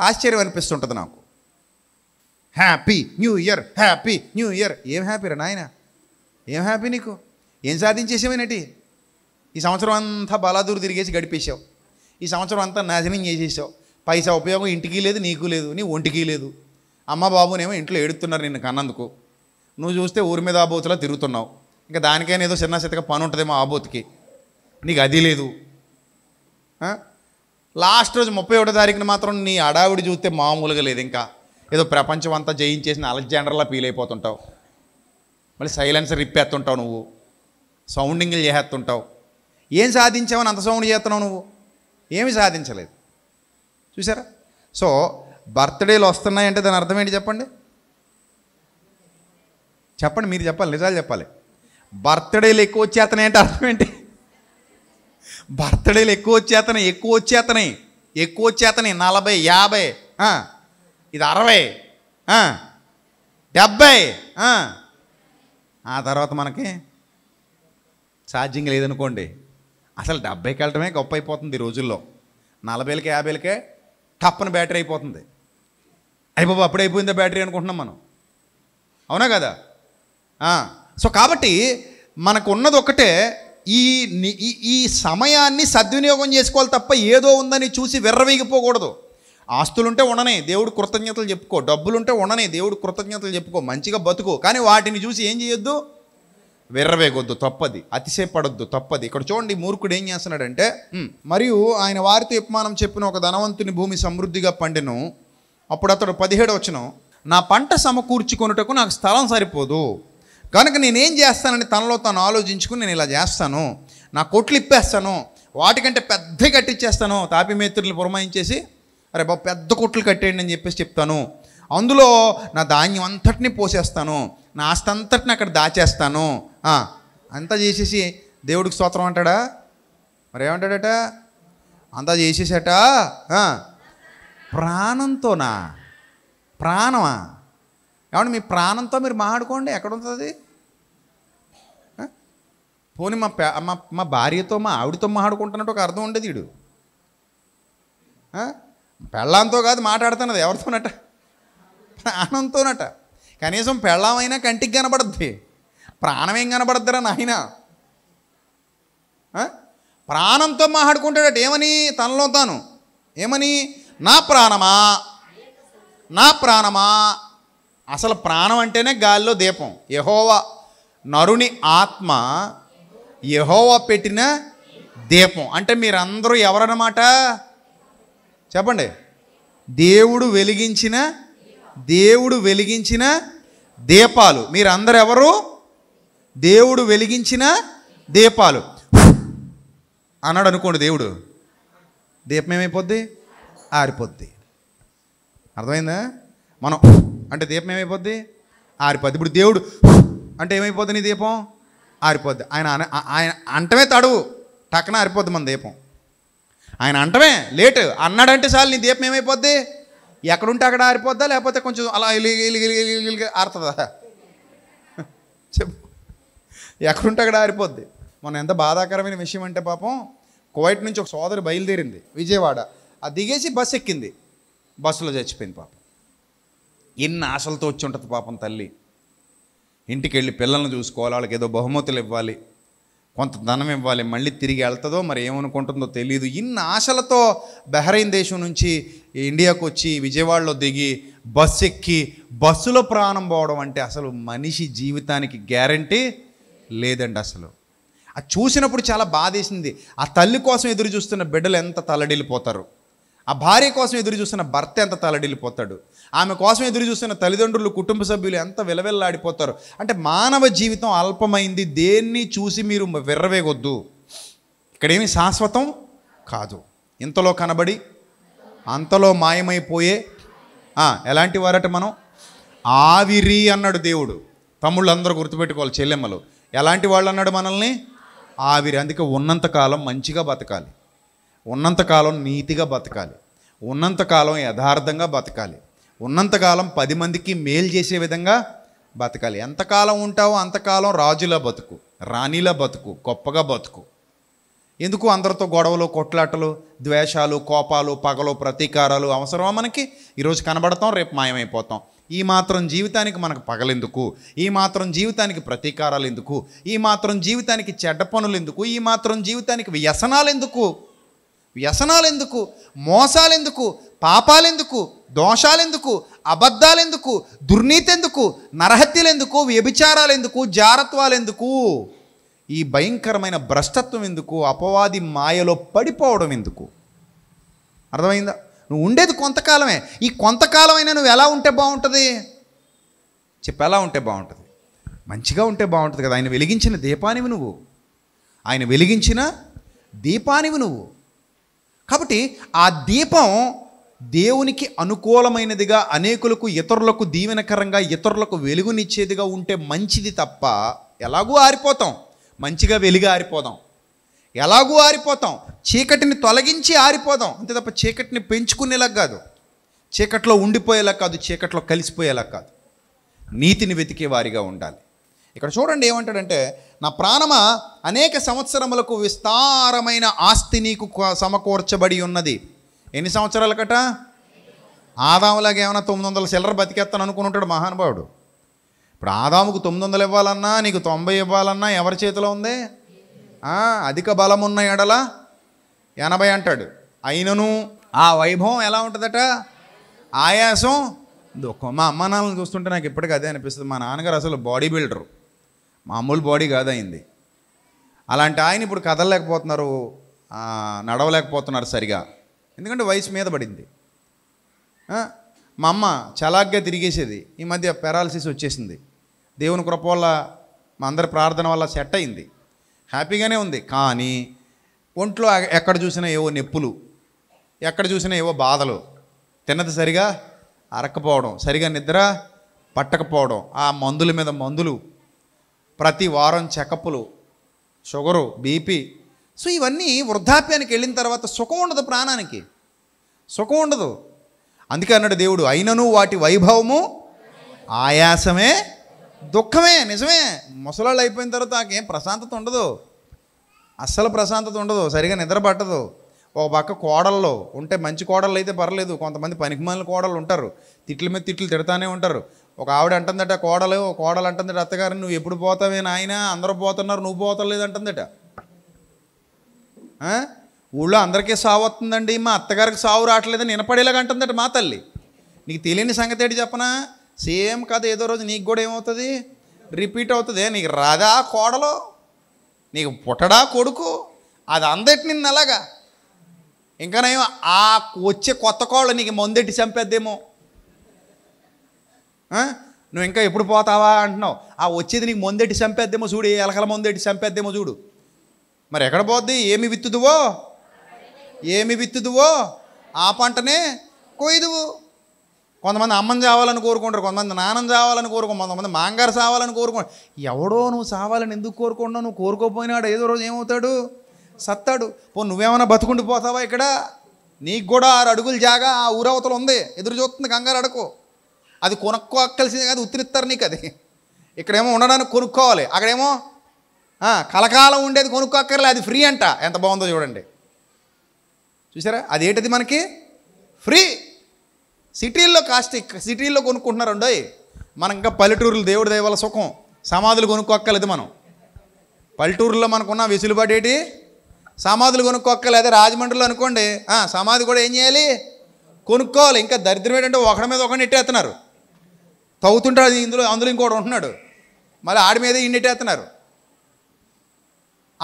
ఆశ్చర్యం అనిపిస్తుంటుంది నాకు happy new year happy new year ఏం హ్యాపీరా నాయన ఏం హ్యాపీ నీకు ఏం నటి ఈ సంవత్సరం అంతా బలాదూరు తిరిగేసి గడిపేశావు ఈ సంవత్సరం అంతా నాశనం చేసేసావు పైసా ఉపయోగం ఇంటికి లేదు నీకు లేదు నీ ఒంటికి లేదు అమ్మ బాబునేమో ఇంట్లో ఏడుతున్నారు నిన్ను కన్నందుకు నువ్వు చూస్తే ఊరి మీద ఆబోతులా తిరుగుతున్నావు ఇంకా దానికైనా ఏదో చిన్న చిత్తగా పని ఉంటుందేమో ఆబోతుకి నీకు అది లేదు లాస్ట్ రోజు ముప్పై ఒకటో తారీఖున మాత్రం నీ అడావిడి చూస్తే మామూలుగా లేదు ఇంకా ఏదో ప్రపంచం అంతా జయించేసిన అలెగ్జాండర్లా ఫీల్ అయిపోతుంటావు మళ్ళీ సైలెన్సర్ రిప్పేస్తుంటావు నువ్వు సౌండింగ్లు చేస్తుంటావు ఏం సాధించావని అంత సౌండ్ చేస్తున్నావు నువ్వు ఏమి సాధించలేదు చూసారా సో బర్త్డేలు వస్తున్నాయంటే దాని అర్థం ఏంటి చెప్పండి చెప్పండి మీరు చెప్పాలి నిజాలు చెప్పాలి బర్త్డేలు ఎక్కువ వచ్చేస్తున్నాయి అంటే అర్థం ఏంటి బర్త్డేలు ఎక్కువ వచ్చేతనే ఎక్కువ వచ్చేస్తున్నాయి ఎక్కువ వచ్చేతనే నలభై యాభై ఇది అరవై డెబ్బై ఆ తర్వాత మనకి ఛార్జింగ్ లేదనుకోండి అసలు డెబ్బైకి వెళ్ళటమే గొప్ప అయిపోతుంది ఈ రోజుల్లో నలభైలకి యాభైలకే టప్పని బ్యాటరీ అయిపోతుంది అయిపో బాబు అప్పుడు అయిపోయిందా బ్యాటరీ అనుకుంటున్నాం మనం అవునా కదా సో కాబట్టి మనకు ఉన్నది ఒకటే ఈ ఈ సమయాన్ని సద్వినియోగం చేసుకోవాలి తప్ప ఏదో ఉందని చూసి విర్రవీగిపోకూడదు ఆస్తులుంటే ఉండనే దేవుడు కృతజ్ఞతలు చెప్పుకో డబ్బులుంటే ఉండనే దేవుడు కృతజ్ఞతలు చెప్పుకో మంచిగా బతుకు కానీ వాటిని చూసి ఏం చేయొద్దు వెర్రవేగొద్దు తప్పది అతిశయపడొద్దు తప్పది ఇక్కడ చూడండి మూర్ఖుడు ఏం చేస్తున్నాడంటే మరియు ఆయన వారితో ఉపమానం చెప్పిన ఒక ధనవంతుని భూమి సమృద్ధిగా పండెను అప్పుడు అతడు పదిహేడు వచ్చిన నా పంట సమకూర్చుకున్నటకు నాకు స్థలం సరిపోదు కనుక నేనేం చేస్తానని తనలో తను ఆలోచించుకుని నేను ఇలా చేస్తాను నా కొట్లు ఇప్పేస్తాను వాటికంటే పెద్ద కట్టించేస్తాను తాపిమేత్రులు పురమాయించేసి అరే బాబు పెద్ద కొట్లు కట్టేయండి అని చెప్పేసి చెప్తాను అందులో నా ధాన్యం అంతటిని పోసేస్తాను నా ఆస్తి అంతటిని అక్కడ దాచేస్తాను అంతా చేసేసి దేవుడికి స్తోత్రం అంటాడా మరి ఏమంటాడట అంతా చేసేసాట ప్రాణంతోనా ప్రాణమా ఏమంటే మీ ప్రాణంతో మీరు మాట్లాడుకోండి ఉంటుంది పోనీ మా పే మా మా భార్యతో మా ఆవిడతో మాట్లాడుకుంటున్నట్టు ఒక అర్థం ఉండేది వీడు పెళ్ళాంతో కాదు మాట్లాడుతున్నది ఎవరితోనట ప్రాణంతోనట కనీసం పెళ్ళామైనా కంటికి కనబడుద్ది ప్రాణమేం కనబడద్దరా నాయన ప్రాణంతో మాట్లాడుకుంటాడట ఏమని తనలో తాను ఏమని నా ప్రాణమా నా ప్రాణమా అసలు ప్రాణం అంటేనే గాలిలో దీపం యహోవ నరుని ఆత్మ యహోవ పెట్టిన దీపం అంటే మీరందరూ ఎవరన్నమాట చెప్పండి దేవుడు వెలిగించిన దేవుడు వెలిగించిన దీపాలు మీరందరెవరు ఎవరు దేవుడు వెలిగించిన దీపాలు అన్నాడు అనుకోండి దేవుడు దీపం ఏమైపోద్ది ఆరిపోద్ది అర్థమైందా మనం అంటే దీపం ఏమైపోద్ది ఆరిపోద్ది ఇప్పుడు దేవుడు అంటే ఏమైపోద్ది నీ దీపం ఆరిపోద్ది ఆయన ఆయన అంటమే తడువు టక్కన ఆరిపోద్ది మన దీపం ఆయన అంటమే లేట్ అన్నాడంటే చాలు నీ దీపం ఏమైపోద్ది ఎక్కడుంటే అక్కడ ఆరిపోద్దా లేకపోతే కొంచెం అలా ఇలిగిలిగిలిగిలిగి ఆరుతుందా చెప్పు ఎక్కడుంటే అక్కడ ఆరిపోద్ది మనం ఎంత బాధాకరమైన విషయం అంటే పాపం కువైట్ నుంచి ఒక సోదరి బయలుదేరింది విజయవాడ ఆ దిగేసి బస్సు ఎక్కింది బస్సులో చచ్చిపోయింది పాపం ఎన్ని ఆశలతో వచ్చి ఉంటుంది పాపం తల్లి ఇంటికి వెళ్ళి పిల్లల్ని చూసుకోవాలి వాళ్ళకి ఏదో బహుమతులు ఇవ్వాలి కొంత ధనం ఇవ్వాలి మళ్ళీ తిరిగి వెళ్తుందో మరి ఏమనుకుంటుందో తెలియదు ఇన్ని ఆశలతో బహ్రైన్ దేశం నుంచి ఇండియాకు వచ్చి విజయవాడలో దిగి బస్సు ఎక్కి బస్సులో ప్రాణం పోవడం అంటే అసలు మనిషి జీవితానికి గ్యారంటీ లేదండి అసలు అది చూసినప్పుడు చాలా బాధేసింది ఆ తల్లి కోసం ఎదురు చూస్తున్న బిడ్డలు ఎంత తలడిల్లిపోతారు ఆ భార్య కోసం ఎదురు చూస్తున్న భర్త ఎంత తలడిల్లిపోతాడు ఆమె కోసం ఎదురు చూస్తున్న తల్లిదండ్రులు కుటుంబ సభ్యులు ఎంత విలవిల్లాడిపోతారు అంటే మానవ జీవితం అల్పమైంది దేన్ని చూసి మీరు విర్రవేగొద్దు ఇక్కడేమి శాశ్వతం కాదు ఇంతలో కనబడి అంతలో మాయమైపోయే ఎలాంటి వారట మనం ఆవిరి అన్నాడు దేవుడు తమ్ముళ్ళు అందరూ గుర్తుపెట్టుకోవాలి చెల్లెమ్మలు ఎలాంటి వాళ్ళు అన్నాడు మనల్ని ఆవిరి అందుకే ఉన్నంతకాలం మంచిగా బతకాలి ఉన్నంతకాలం నీతిగా బతకాలి ఉన్నంతకాలం యథార్థంగా బతకాలి ఉన్నంతకాలం పది మందికి మేలు చేసే విధంగా బతకాలి ఎంతకాలం ఉంటావో అంతకాలం రాజులా బతుకు రాణిలా బతుకు గొప్పగా బతుకు ఎందుకు అందరితో గొడవలు కొట్లాటలు ద్వేషాలు కోపాలు పగలు ప్రతీకారాలు అవసరమా మనకి ఈరోజు కనబడతాం రేపు మాయమైపోతాం ఈ మాత్రం జీవితానికి మనకు పగలెందుకు ఈ మాత్రం జీవితానికి ప్రతీకారాలు ఎందుకు ఈ మాత్రం జీవితానికి చెడ్డ పనులు ఎందుకు ఈ మాత్రం జీవితానికి వ్యసనాలు ఎందుకు వ్యసనాలు ఎందుకు మోసాలెందుకు పాపాలెందుకు దోషాలెందుకు అబద్ధాలెందుకు దుర్నీతెందుకు నరహత్యలెందుకు వ్యభిచారాలెందుకు జారత్వాలెందుకు ఈ భయంకరమైన భ్రష్టత్వం ఎందుకు అపవాది మాయలో పడిపోవడం ఎందుకు అర్థమైందా నువ్వు ఉండేది కొంతకాలమే ఈ కొంతకాలమైనా నువ్వు ఎలా ఉంటే బాగుంటుంది చెప్పి ఎలా ఉంటే బాగుంటుంది మంచిగా ఉంటే బాగుంటుంది కదా ఆయన వెలిగించిన దీపానివి నువ్వు ఆయన వెలిగించిన దీపానివి నువ్వు కాబట్టి ఆ దీపం దేవునికి అనుకూలమైనదిగా అనేకులకు ఇతరులకు దీవెనకరంగా ఇతరులకు వెలుగునిచ్చేదిగా ఉంటే మంచిది తప్ప ఎలాగూ ఆరిపోతాం మంచిగా వెలిగి ఆరిపోదాం ఎలాగూ ఆరిపోతాం చీకటిని తొలగించి ఆరిపోదాం అంతే తప్ప చీకటిని పెంచుకునేలా కాదు చీకట్లో ఉండిపోయేలా కాదు చీకట్లో కలిసిపోయేలా కాదు నీతిని వెతికే వారిగా ఉండాలి ఇక్కడ చూడండి ఏమంటాడంటే నా ప్రాణమ అనేక సంవత్సరములకు విస్తారమైన ఆస్తి నీకు సమకూర్చబడి ఉన్నది ఎన్ని సంవత్సరాలు కట ఆదాములాగా ఏమైనా తొమ్మిది వందల సిల్లర బతికేస్తాను అనుకుని ఉంటాడు మహానుభావుడు ఇప్పుడు ఆదాముకు తొమ్మిది వందలు ఇవ్వాలన్నా నీకు తొంభై ఇవ్వాలన్నా ఎవరి చేతిలో ఉందే అధిక బలం ఉన్న ఎడల ఎనభై అంటాడు అయినను ఆ వైభవం ఎలా ఉంటుందట ఆయాసం దుఃఖం మా అమ్మ నాన్నలు చూస్తుంటే నాకు ఇప్పటికీ అదే అనిపిస్తుంది మా నాన్నగారు అసలు బాడీ బిల్డరు మామూలు బాడీ కాదు అయింది అలాంటి ఆయన ఇప్పుడు కదలలేకపోతున్నారు నడవలేకపోతున్నారు సరిగా ఎందుకంటే వయసు మీద పడింది మా అమ్మ చలాగ్గా తిరిగేసేది ఈ మధ్య పెరాలసిస్ వచ్చేసింది దేవుని కృప వల్ల మా అందరి ప్రార్థన వల్ల సెట్ అయింది హ్యాపీగానే ఉంది కానీ ఒంట్లో ఎక్కడ చూసినా ఏవో నొప్పులు ఎక్కడ చూసినా ఏవో బాధలు తిన్నది సరిగా అరకపోవడం సరిగా నిద్ర పట్టకపోవడం ఆ మందుల మీద మందులు ప్రతి వారం చెకప్లు షుగరు బీపీ సో ఇవన్నీ వృద్ధాప్యానికి వెళ్ళిన తర్వాత సుఖం ఉండదు ప్రాణానికి సుఖం ఉండదు అందుకే అన్నాడు దేవుడు అయినను వాటి వైభవము ఆయాసమే దుఃఖమే నిజమే ముసలాళ్ళు అయిపోయిన తర్వాత నాకేం ప్రశాంతత ఉండదు అస్సలు ప్రశాంతత ఉండదు సరిగా నిద్ర పట్టదు ఒక పక్క కోడల్లో ఉంటే మంచి కోడళ్ళు అయితే పర్లేదు కొంతమంది పనికిమాలిన కోడలు ఉంటారు తిట్ల మీద తిట్లు తిడతానే ఉంటారు ఒక ఆవిడ అంటుందట కోడలు కోడలు అంటుందట అత్తగారు నువ్వు ఎప్పుడు పోతావే నాయన అందరూ పోతున్నారు నువ్వు పోతలేదు అంటుందట ఊళ్ళో అందరికీ సావు వస్తుందండి మా అత్తగారికి సావు రావట్లేదని నినపడేలాగా అంటుందట మా తల్లి నీకు తెలియని సంగతి ఏంటి చెప్పనా సేమ్ కథ ఏదో రోజు నీకు కూడా ఏమవుతుంది రిపీట్ అవుతుంది నీకు రాదా కోడలు నీకు పుట్టడా కొడుకు అది అందటి నిన్ను అలాగా ఇంకానేమో ఆ వచ్చే కొత్త కోళ్ళు నీకు మందెట్టి చంపేద్దేమో నువ్వు ఇంకా ఎప్పుడు పోతావా అంటున్నావు ఆ వచ్చేది నీకు మొందెట్టి చంపేద్దేమో చూడు ఎలకల మొందెట్టి చంపేద్దేమో చూడు మరి ఎక్కడ పోద్ది ఏమి విత్తుదువో ఏమి విత్తుదువో ఆ పంటనే కొయ్యదువు కొంతమంది అమ్మని చావాలని కోరుకుంటారు కొంతమంది నాన్నని చావాలని కోరుకుంటారు కొంతమంది మాంగారు చావాలని కోరుకుంటారు ఎవడో నువ్వు చావాలని ఎందుకు కోరుకుంటున్నావు నువ్వు కోరుకోపోయినాడు ఏదో రోజు ఏమవుతాడు సత్తాడు పో నువ్వేమైనా బతుకుండి పోతావా ఇక్కడ నీకు కూడా ఆరు అడుగులు జాగా ఆ ఊరవతలు ఉంది ఎదురు చూస్తుంది కంగారు అడకు అది కొనుక్కోక్కలిసింది కాదు ఉత్తిరిస్తారు నీకు అది ఇక్కడేమో ఉండడానికి కొనుక్కోవాలి అక్కడేమో కలకాలం ఉండేది కొనుక్కోక్కర్లే అది ఫ్రీ అంట ఎంత బాగుందో చూడండి చూసారా అది ఏంటది మనకి ఫ్రీ సిటీల్లో కాస్ట్ సిటీల్లో కొనుక్కుంటున్నారు కొనుక్కుంటున్నారండో మనం ఇంకా పల్లెటూరులు దేవుడి దేవాల సుఖం సమాధులు కొనుక్కోక్కలేదు మనం పల్లెటూరులో మనకున్న వెసులుబాటు ఏంటి సమాధులు కొనుక్కోక్కలేదు రాజమండ్రిలో అనుకోండి సమాధి కూడా ఏం చేయాలి కొనుక్కోవాలి ఇంకా దరిద్రం ఏంటంటే ఒకడి మీద ఒకటి ఇట్టేస్తున్నారు తవ్వుతుంటారు ఇందులో అందులో ఇంకోటి ఉంటున్నాడు మళ్ళీ ఆడి మీద ఇన్నిట్టేస్తున్నారు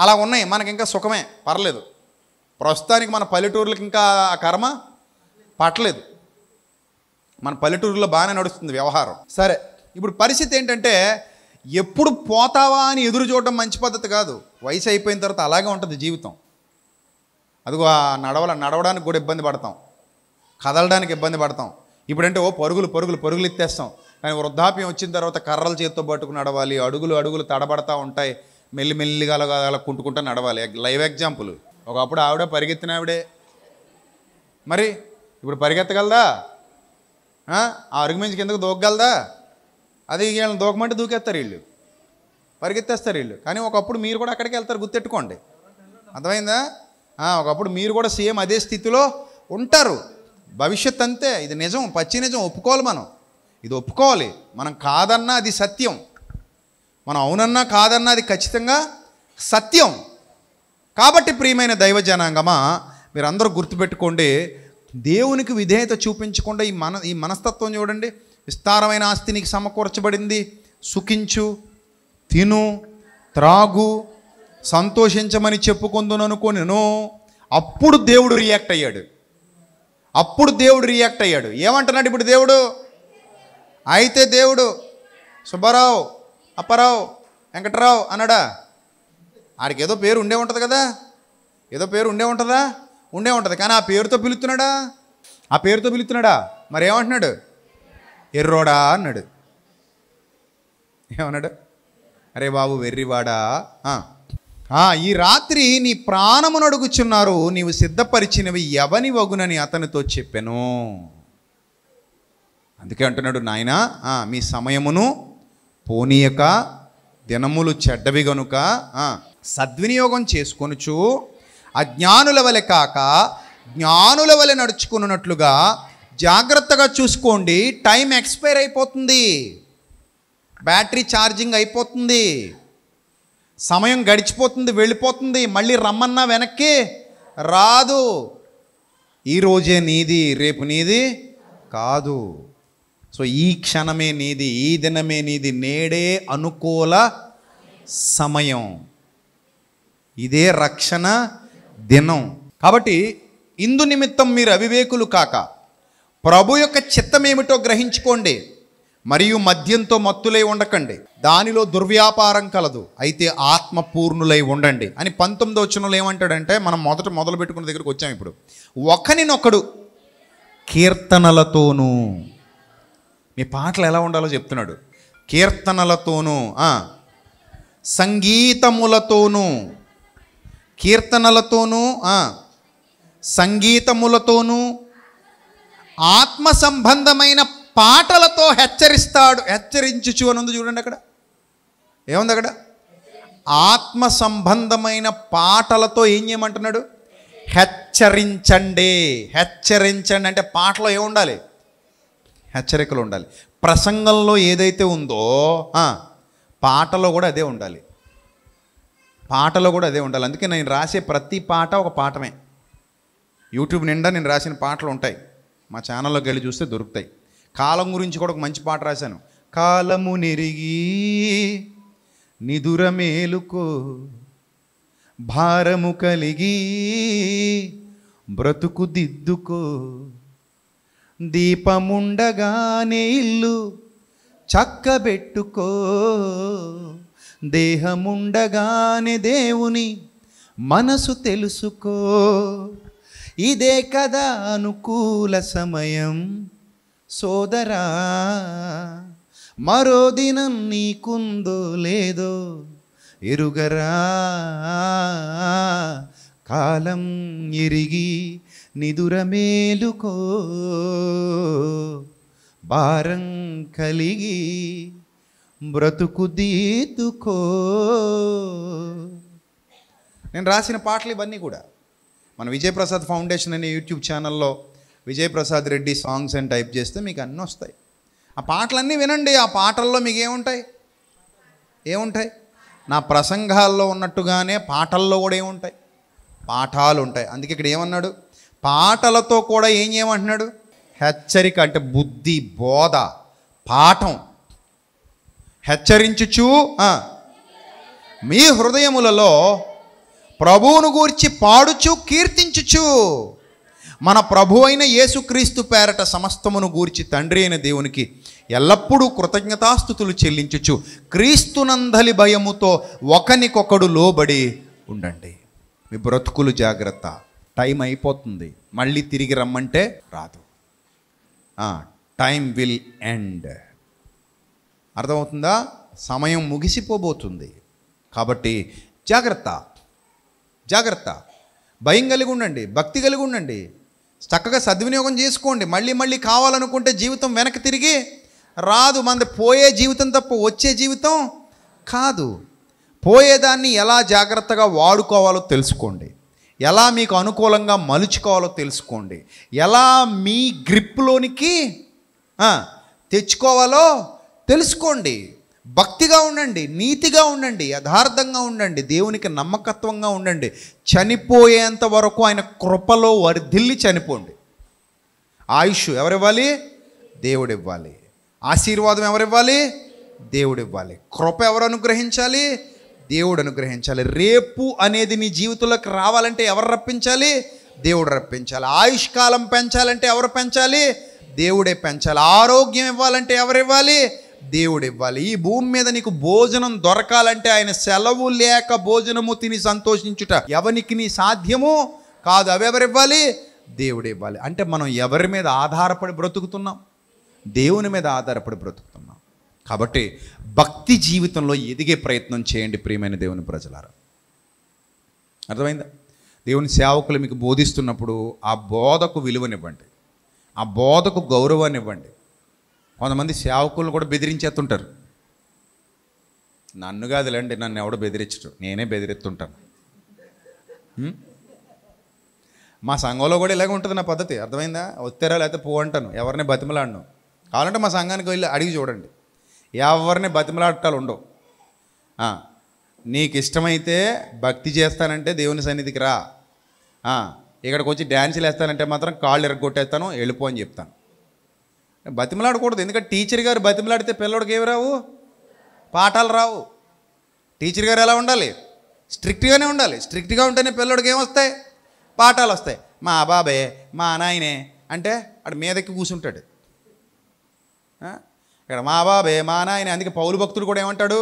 అలా ఉన్నాయి మనకి ఇంకా సుఖమే పర్లేదు ప్రస్తుతానికి మన పల్లెటూర్లకి ఇంకా ఆ కర్మ పట్టలేదు మన పల్లెటూరులో బాగానే నడుస్తుంది వ్యవహారం సరే ఇప్పుడు పరిస్థితి ఏంటంటే ఎప్పుడు పోతావా అని ఎదురు చూడటం మంచి పద్ధతి కాదు వయసు అయిపోయిన తర్వాత అలాగే ఉంటుంది జీవితం అదిగో నడవల నడవడానికి కూడా ఇబ్బంది పడతాం కదలడానికి ఇబ్బంది పడతాం ఇప్పుడంటే ఓ పరుగులు పరుగులు పరుగులు ఎత్తేస్తాం కానీ వృద్ధాప్యం వచ్చిన తర్వాత కర్రలు చేతితో పట్టుకుని నడవాలి అడుగులు అడుగులు తడబడతా ఉంటాయి మెల్లిమెల్లిగా అలా అలా కుంటుకుంటూ నడవాలి లైవ్ ఎగ్జాంపుల్ ఒకప్పుడు ఆవిడ పరిగెత్తిన ఆవిడే మరి ఇప్పుడు పరిగెత్తగలదా ఆ అరుగు మించి కిందకు దూకగలదా అది వీళ్ళని దూకమంటే దూకేస్తారు వీళ్ళు పరిగెత్తేస్తారు వీళ్ళు కానీ ఒకప్పుడు మీరు కూడా అక్కడికి వెళ్తారు గుర్తెట్టుకోండి అర్థమైందా ఒకప్పుడు మీరు కూడా సేమ్ అదే స్థితిలో ఉంటారు భవిష్యత్ అంతే ఇది నిజం పచ్చి నిజం ఒప్పుకోవాలి మనం ఇది ఒప్పుకోవాలి మనం కాదన్నా అది సత్యం మనం అవునన్నా కాదన్నా అది ఖచ్చితంగా సత్యం కాబట్టి ప్రియమైన దైవ జనాంగమా మీరందరూ గుర్తుపెట్టుకోండి దేవునికి విధేయత చూపించకుండా ఈ మన ఈ మనస్తత్వం చూడండి విస్తారమైన ఆస్తి నీకు సమకూర్చబడింది సుఖించు తిను త్రాగు సంతోషించమని చెప్పుకుందును అనుకోనిను అప్పుడు దేవుడు రియాక్ట్ అయ్యాడు అప్పుడు దేవుడు రియాక్ట్ అయ్యాడు ఏమంటున్నాడు ఇప్పుడు దేవుడు అయితే దేవుడు సుబ్బారావు అప్పారావు వెంకటరావు అన్నాడా ఆడికి ఏదో పేరు ఉండే ఉంటుంది కదా ఏదో పేరు ఉండే ఉంటుందా ఉండే ఉంటుంది కానీ ఆ పేరుతో పిలుతున్నాడా ఆ పేరుతో పిలుతున్నాడా మరి ఏమంటున్నాడు ఎర్రోడా అన్నాడు ఏమన్నాడు అరే బాబు వెర్రివాడా ఈ రాత్రి నీ ప్రాణమును అడుగుచున్నారు నీవు సిద్ధపరిచినవి ఎవని వగునని అతనితో చెప్పాను అందుకే అంటున్నాడు నాయన మీ సమయమును పోనీయక దినములు చెడ్డవి గనుక సద్వినియోగం చేసుకొనుచు అజ్ఞానుల వలె కాక జ్ఞానుల వలె నడుచుకున్నట్లుగా జాగ్రత్తగా చూసుకోండి టైం ఎక్స్పైర్ అయిపోతుంది బ్యాటరీ ఛార్జింగ్ అయిపోతుంది సమయం గడిచిపోతుంది వెళ్ళిపోతుంది మళ్ళీ రమ్మన్నా వెనక్కి రాదు ఈరోజే నీది రేపు నీది కాదు సో ఈ క్షణమే నీది ఈ దినమే నీది నేడే అనుకూల సమయం ఇదే రక్షణ దినం కాబట్టి ఇందు నిమిత్తం మీరు అవివేకులు కాక ప్రభు యొక్క చిత్తం ఏమిటో గ్రహించుకోండి మరియు మద్యంతో మత్తులై ఉండకండి దానిలో దుర్వ్యాపారం కలదు అయితే ఆత్మపూర్ణులై ఉండండి అని పంతొమ్మిదో వచనంలో ఏమంటాడంటే మనం మొదట మొదలు పెట్టుకున్న దగ్గరికి వచ్చాం ఇప్పుడు ఒకనినొకడు కీర్తనలతోనూ మీ పాటలు ఎలా ఉండాలో చెప్తున్నాడు కీర్తనలతోనూ సంగీతములతోనూ కీర్తనలతోనూ సంగీతములతోనూ ఆత్మ సంబంధమైన పాటలతో హెచ్చరిస్తాడు హెచ్చరించుచు అని ఉంది చూడండి అక్కడ ఏముంది అక్కడ ఆత్మ సంబంధమైన పాటలతో ఏం చేయమంటున్నాడు హెచ్చరించండి హెచ్చరించండి అంటే పాటలో ఏముండాలి హెచ్చరికలు ఉండాలి ప్రసంగంలో ఏదైతే ఉందో పాటలో కూడా అదే ఉండాలి పాటలో కూడా అదే ఉండాలి అందుకే నేను రాసే ప్రతి పాట ఒక పాఠమే యూట్యూబ్ నిండా నేను రాసిన పాటలు ఉంటాయి మా ఛానల్లోకి వెళ్ళి చూస్తే దొరుకుతాయి కాలం గురించి కూడా ఒక మంచి పాట రాశాను కాలము నెరిగి నిదుర మేలుకో భారము కలిగి బ్రతుకు దిద్దుకో దీపముండగానే ఇల్లు చక్కబెట్టుకో దేహముండగానే దేవుని మనసు తెలుసుకో ఇదే కదా అనుకూల సమయం సోదరా మరో దినం నీకుందో లేదో ఎరుగరా కాలం ఎరిగి నిదురమేలుకో భారం కలిగి బ్రతుకు దీతుకో నేను రాసిన పాటలు ఇవన్నీ కూడా మన విజయప్రసాద్ ఫౌండేషన్ అనే యూట్యూబ్ ఛానల్లో విజయప్రసాద్ రెడ్డి సాంగ్స్ అని టైప్ చేస్తే మీకు అన్నీ వస్తాయి ఆ పాటలన్నీ వినండి ఆ పాటల్లో మీకు ఏముంటాయి ఏముంటాయి నా ప్రసంగాల్లో ఉన్నట్టుగానే పాటల్లో కూడా ఏముంటాయి పాఠాలు ఉంటాయి అందుకే ఇక్కడ ఏమన్నాడు పాటలతో కూడా ఏం చేయమంటున్నాడు హెచ్చరిక అంటే బుద్ధి బోధ పాఠం హెచ్చరించుచు మీ హృదయములలో ప్రభువును గూర్చి పాడుచు కీర్తించుచు మన ప్రభు అయిన యేసుక్రీస్తు పేరట సమస్తమును గూర్చి తండ్రి అయిన దేవునికి ఎల్లప్పుడూ కృతజ్ఞతాస్థుతులు చెల్లించుచు క్రీస్తునందలి భయముతో ఒకనికొకడు లోబడి ఉండండి మీ బ్రతుకులు జాగ్రత్త టైం అయిపోతుంది మళ్ళీ తిరిగి రమ్మంటే రాదు టైం విల్ ఎండ్ అర్థమవుతుందా సమయం ముగిసిపోబోతుంది కాబట్టి జాగ్రత్త జాగ్రత్త భయం కలిగి ఉండండి భక్తి కలిగి ఉండండి చక్కగా సద్వినియోగం చేసుకోండి మళ్ళీ మళ్ళీ కావాలనుకుంటే జీవితం వెనక్కి తిరిగి రాదు మన పోయే జీవితం తప్ప వచ్చే జీవితం కాదు పోయేదాన్ని ఎలా జాగ్రత్తగా వాడుకోవాలో తెలుసుకోండి ఎలా మీకు అనుకూలంగా మలుచుకోవాలో తెలుసుకోండి ఎలా మీ గ్రిప్లోనికి తెచ్చుకోవాలో తెలుసుకోండి భక్తిగా ఉండండి నీతిగా ఉండండి యథార్థంగా ఉండండి దేవునికి నమ్మకత్వంగా ఉండండి చనిపోయేంత వరకు ఆయన కృపలో వర్ధిల్లి చనిపోండి ఆయుష్ ఎవరివ్వాలి దేవుడు ఇవ్వాలి ఆశీర్వాదం ఎవరివ్వాలి దేవుడు ఇవ్వాలి కృప ఎవరు అనుగ్రహించాలి దేవుడు అనుగ్రహించాలి రేపు అనేది నీ జీవితంలోకి రావాలంటే ఎవరు రప్పించాలి దేవుడు రప్పించాలి ఆయుష్ కాలం పెంచాలంటే ఎవరు పెంచాలి దేవుడే పెంచాలి ఆరోగ్యం ఇవ్వాలంటే ఎవరు ఇవ్వాలి దేవుడు ఇవ్వాలి ఈ భూమి మీద నీకు భోజనం దొరకాలంటే ఆయన సెలవు లేక భోజనము తిని సంతోషించుట ఎవనికి నీ సాధ్యము కాదు అవెవరు ఇవ్వాలి దేవుడు ఇవ్వాలి అంటే మనం ఎవరి మీద ఆధారపడి బ్రతుకుతున్నాం దేవుని మీద ఆధారపడి బ్రతుకుతున్నాం కాబట్టి భక్తి జీవితంలో ఎదిగే ప్రయత్నం చేయండి ప్రియమైన దేవుని ప్రజలారా అర్థమైందా దేవుని సేవకులు మీకు బోధిస్తున్నప్పుడు ఆ బోధకు విలువనివ్వండి ఆ బోధకు గౌరవాన్ని ఇవ్వండి కొంతమంది సేవకులను కూడా బెదిరించేస్తుంటారు నన్ను కాదులేండి నన్ను ఎవడో బెదిరించడు నేనే బెదిరిస్తుంటాను మా సంఘంలో కూడా ఇలాగే ఉంటుంది నా పద్ధతి అర్థమైందా ఒత్తిరా లేకపోతే పో అంటాను ఎవరిని బతిమలాడను కావాలంటే మా సంఘానికి వెళ్ళి అడిగి చూడండి ఎవరిని బతిమలాడటాలు ఉండవు నీకు ఇష్టమైతే భక్తి చేస్తానంటే దేవుని సన్నిధికి రా ఇక్కడికి వచ్చి డ్యాన్సులు వేస్తానంటే మాత్రం కాళ్ళు ఎరగొట్టేస్తాను వెళ్ళిపో అని చెప్తాను బతిమలాడకూడదు ఎందుకంటే టీచర్ గారు బతిమలాడితే పిల్లడికి ఏవి రావు పాఠాలు రావు టీచర్ గారు ఎలా ఉండాలి స్ట్రిక్ట్గానే ఉండాలి స్ట్రిక్ట్గా ఉంటేనే పిల్లడికి ఏమొస్తాయి పాఠాలు వస్తాయి మా బాబే మా నాయనే అంటే అక్కడ మీదకి కూర్చుంటాడు ఇక్కడ మా బాబే మా నాయన అందుకే పౌలు భక్తుడు కూడా ఏమంటాడు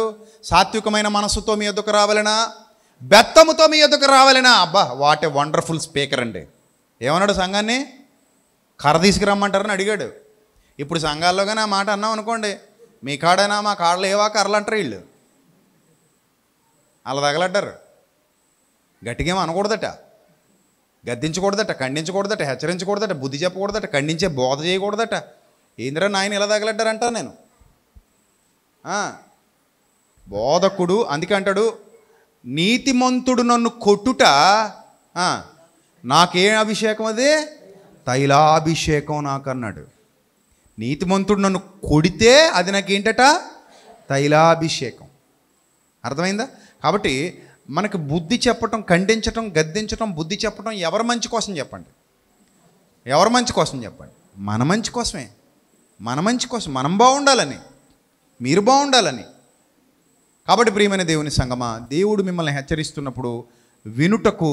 సాత్వికమైన మనస్సుతో మీ ఎద్దుకు రావాలనా బెత్తముతో మీ ఎద్దుకు రావాలనా అబ్బా వాట్ ఏ వండర్ఫుల్ స్పీకర్ అండి ఏమన్నాడు సంఘాన్ని కర్ర తీసుకురమ్మంటారని అడిగాడు ఇప్పుడు సంఘాల్లో కానీ ఆ మాట అన్నాం అనుకోండి మీ కాడైనా మా కాడలు ఏవా కర్రలు వీళ్ళు అలా తగలడ్డారు గట్టిగా అనకూడదట గద్దించకూడదట ఖండించకూడదట హెచ్చరించకూడదట బుద్ధి చెప్పకూడదట ఖండించే బోధ చేయకూడదట ఏందిరా నాయన ఇలా తగలడ్డారంట నేను బోధకుడు అందుకే అంటాడు నీతిమంతుడు నన్ను కొట్టుట నాకేం అభిషేకం అది తైలాభిషేకం నాకు అన్నాడు నీతిమంతుడు నన్ను కొడితే అది నాకేంటట తైలాభిషేకం అర్థమైందా కాబట్టి మనకు బుద్ధి చెప్పటం ఖండించటం గద్దించటం బుద్ధి చెప్పటం ఎవరి మంచి కోసం చెప్పండి ఎవరి మంచి కోసం చెప్పండి మన మంచి కోసమే మన మంచి కోసం మనం బాగుండాలని మీరు బాగుండాలని కాబట్టి ప్రియమైన దేవుని సంగమా దేవుడు మిమ్మల్ని హెచ్చరిస్తున్నప్పుడు వినుటకు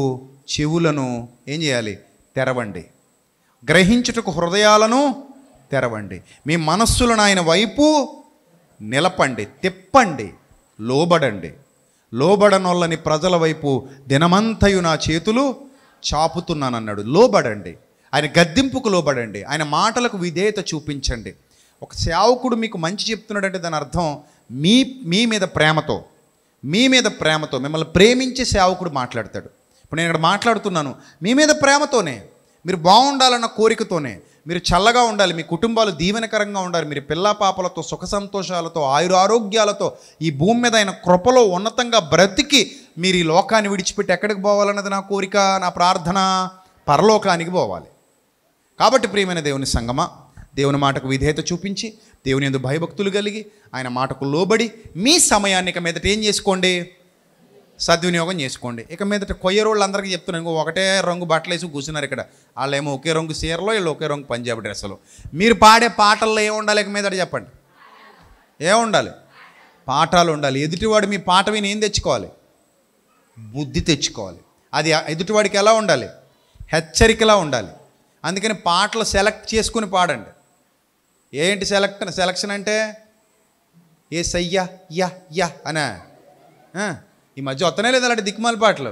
చెవులను ఏం చేయాలి తెరవండి గ్రహించుటకు హృదయాలను తెరవండి మీ మనస్సులను ఆయన వైపు నిలపండి తిప్పండి లోబడండి లోబడనొల్లని ప్రజల వైపు దినమంతయు నా చేతులు చాపుతున్నానన్నాడు లోబడండి ఆయన గద్దింపుకు లోబడండి ఆయన మాటలకు విధేయత చూపించండి ఒక సేవకుడు మీకు మంచి చెప్తున్నాడంటే దాని అర్థం మీ మీ మీద ప్రేమతో మీ మీద ప్రేమతో మిమ్మల్ని ప్రేమించే సేవకుడు మాట్లాడతాడు ఇప్పుడు నేను ఇక్కడ మాట్లాడుతున్నాను మీ మీద ప్రేమతోనే మీరు బాగుండాలన్న కోరికతోనే మీరు చల్లగా ఉండాలి మీ కుటుంబాలు దీవెనకరంగా ఉండాలి మీరు పిల్ల పాపలతో సుఖ సంతోషాలతో ఆయురారోగ్యాలతో ఈ భూమి మీద ఆయన కృపలో ఉన్నతంగా బ్రతికి మీరు ఈ లోకాన్ని విడిచిపెట్టి ఎక్కడికి పోవాలన్నది నా కోరిక నా ప్రార్థన పరలోకానికి పోవాలి కాబట్టి ప్రియమైన దేవుని సంగమ దేవుని మాటకు విధేయత చూపించి దేవుని ఎందు భయభక్తులు కలిగి ఆయన మాటకు లోబడి మీ సమయాన్ని ఇక మీదట ఏం చేసుకోండి సద్వినియోగం చేసుకోండి ఇక మీదట కొయ్యరోళ్ళందరికీ చెప్తున్నాను ఇంకో ఒకటే రంగు బట్టలు వేసి కూర్చున్నారు ఇక్కడ వాళ్ళేమో ఒకే రంగు చీరలో వీళ్ళు ఒకే రంగు పంజాబ్ డ్రెస్సులో మీరు పాడే పాటల్లో ఏముండాలి ఇక మీదట చెప్పండి ఏముండాలి పాఠాలు ఉండాలి ఎదుటివాడు మీ పాట విని ఏం తెచ్చుకోవాలి బుద్ధి తెచ్చుకోవాలి అది ఎదుటివాడికి ఎలా ఉండాలి హెచ్చరికలా ఉండాలి అందుకని పాటలు సెలెక్ట్ చేసుకుని పాడండి ఏంటి సెలెక్ట్ సెలక్షన్ అంటే ఏ సయ్యా యా యా అనే ఈ మధ్య వస్తనే లేదు అలాంటి దిక్కుమాల పాటలు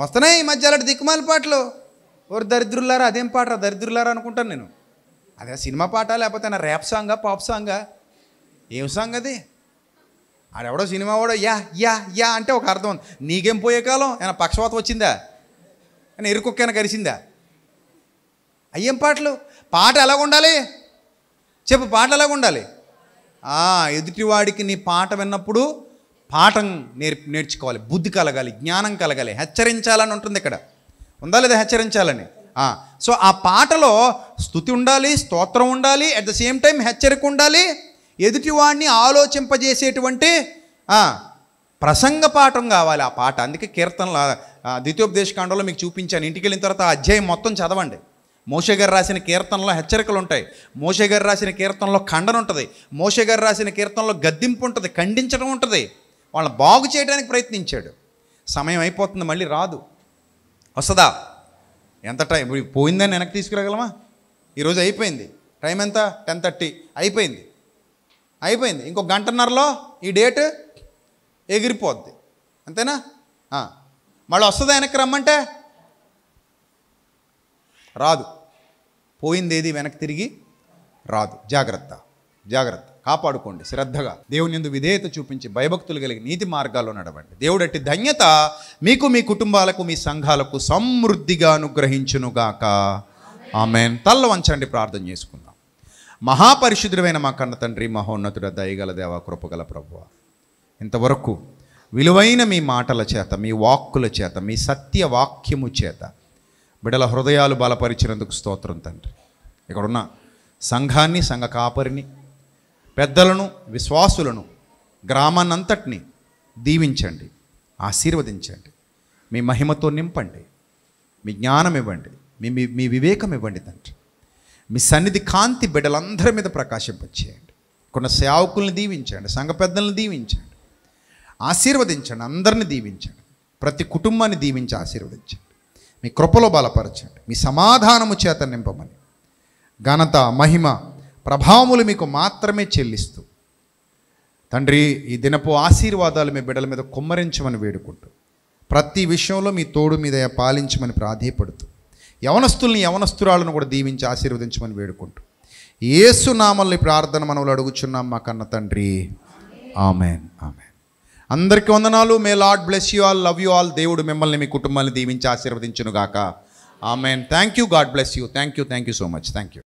వస్తున్నాయి ఈ మధ్య అలాంటి దిక్కుమాల పాటలు ఓరు దరిద్రులారా అదేం రా దరిద్రులారా అనుకుంటాను నేను అదే సినిమా పాట లేకపోతే నా ర్యాప్ సాంగా పాప్ సాంగా ఏం సాంగ్ అది ఆడెవడో సినిమా వాడో యా యా యా అంటే ఒక అర్థం ఉంది నీకేం పోయే కాలం ఏమైనా పక్షవాత వచ్చిందా అని ఎరుకొక్కైనా కరిసిందా అయ్యేం పాటలు పాట ఎలాగుండాలి ఉండాలి చెప్పు పాటలు ఎలాగ ఉండాలి ఎదుటివాడికి నీ పాట విన్నప్పుడు పాఠం నేర్ నేర్చుకోవాలి బుద్ధి కలగాలి జ్ఞానం కలగాలి హెచ్చరించాలని ఉంటుంది ఇక్కడ ఉందా లేదా హెచ్చరించాలని సో ఆ పాటలో స్థుతి ఉండాలి స్తోత్రం ఉండాలి అట్ ద సేమ్ టైం హెచ్చరిక ఉండాలి ఎదుటివాడిని ఆలోచింపజేసేటువంటి ప్రసంగ పాఠం కావాలి ఆ పాట అందుకే కీర్తనలు ద్వితీయోపదేశకాండంలో మీకు చూపించాను ఇంటికి వెళ్ళిన తర్వాత ఆ అధ్యాయం మొత్తం చదవండి మోషే గారు రాసిన కీర్తనలో హెచ్చరికలు ఉంటాయి మోషే గారు రాసిన కీర్తనలో ఖండన ఉంటుంది మోషే గారు రాసిన కీర్తనలో గద్దింపు ఉంటుంది ఖండించడం ఉంటుంది వాళ్ళని బాగు చేయడానికి ప్రయత్నించాడు సమయం అయిపోతుంది మళ్ళీ రాదు వస్తుందా ఎంత టైం పోయిందని వెనక్కి తీసుకురాగలమా ఈరోజు అయిపోయింది టైం ఎంత టెన్ థర్టీ అయిపోయింది అయిపోయింది ఇంకో గంటన్నరలో ఈ డేట్ ఎగిరిపోద్ది అంతేనా మళ్ళీ వస్తుందా వెనక్కి రమ్మంటే రాదు పోయింది ఏది వెనక్కి తిరిగి రాదు జాగ్రత్త జాగ్రత్త కాపాడుకోండి శ్రద్ధగా దేవుని ఎందు విధేయత చూపించి భయభక్తులు కలిగి నీతి మార్గాల్లో నడవండి దేవుడట్టి ధన్యత మీకు మీ కుటుంబాలకు మీ సంఘాలకు సమృద్ధిగా అనుగ్రహించునుగాక ఆమెన్ తల్ల వంచండి ప్రార్థన చేసుకుందాం మహాపరిశుద్ధుడైన మా కన్న తండ్రి మహోన్నతుడ దయగల దేవ కృపగల ప్రభువ ఇంతవరకు విలువైన మీ మాటల చేత మీ వాక్కుల చేత మీ సత్య వాక్యము చేత బిడ్డల హృదయాలు బలపరిచినందుకు స్తోత్రం తండ్రి ఇక్కడున్న సంఘాన్ని సంఘ కాపరిని పెద్దలను విశ్వాసులను గ్రామాన్నంతటిని దీవించండి ఆశీర్వదించండి మీ మహిమతో నింపండి మీ జ్ఞానం ఇవ్వండి మీ మీ వివేకం ఇవ్వండి తండ్రి మీ సన్నిధి కాంతి బిడ్డలందరి మీద ప్రకాశింపచేయండి కొన్ని సేవకుల్ని దీవించండి సంఘ పెద్దలను దీవించండి ఆశీర్వదించండి అందరిని దీవించండి ప్రతి కుటుంబాన్ని దీవించి ఆశీర్వదించండి మీ కృపలో బలపరచండి మీ సమాధానము చేత నింపమని ఘనత మహిమ ప్రభావములు మీకు మాత్రమే చెల్లిస్తూ తండ్రి ఈ దినపు ఆశీర్వాదాలు మీ బిడ్డల మీద కుమ్మరించమని వేడుకుంటూ ప్రతి విషయంలో మీ తోడు మీద పాలించమని ప్రాధేయపడుతూ యవనస్తుల్ని యవనస్తురాలను కూడా దీవించి ఆశీర్వదించమని వేడుకుంటూ ఏసు నామల్ని ప్రార్థన మనవులు అడుగుచున్నాం మా కన్న తండ్రి ఆమెన్ ఆమెన్ అందరికీ వందనాలు may lord bless you all love you all దేవుడు మిమ్మల్ని మీ కుటుంబాన్ని దీవించి ఆశీర్వదించునుగాక amen thank you God bless you thank you thank you so much thank you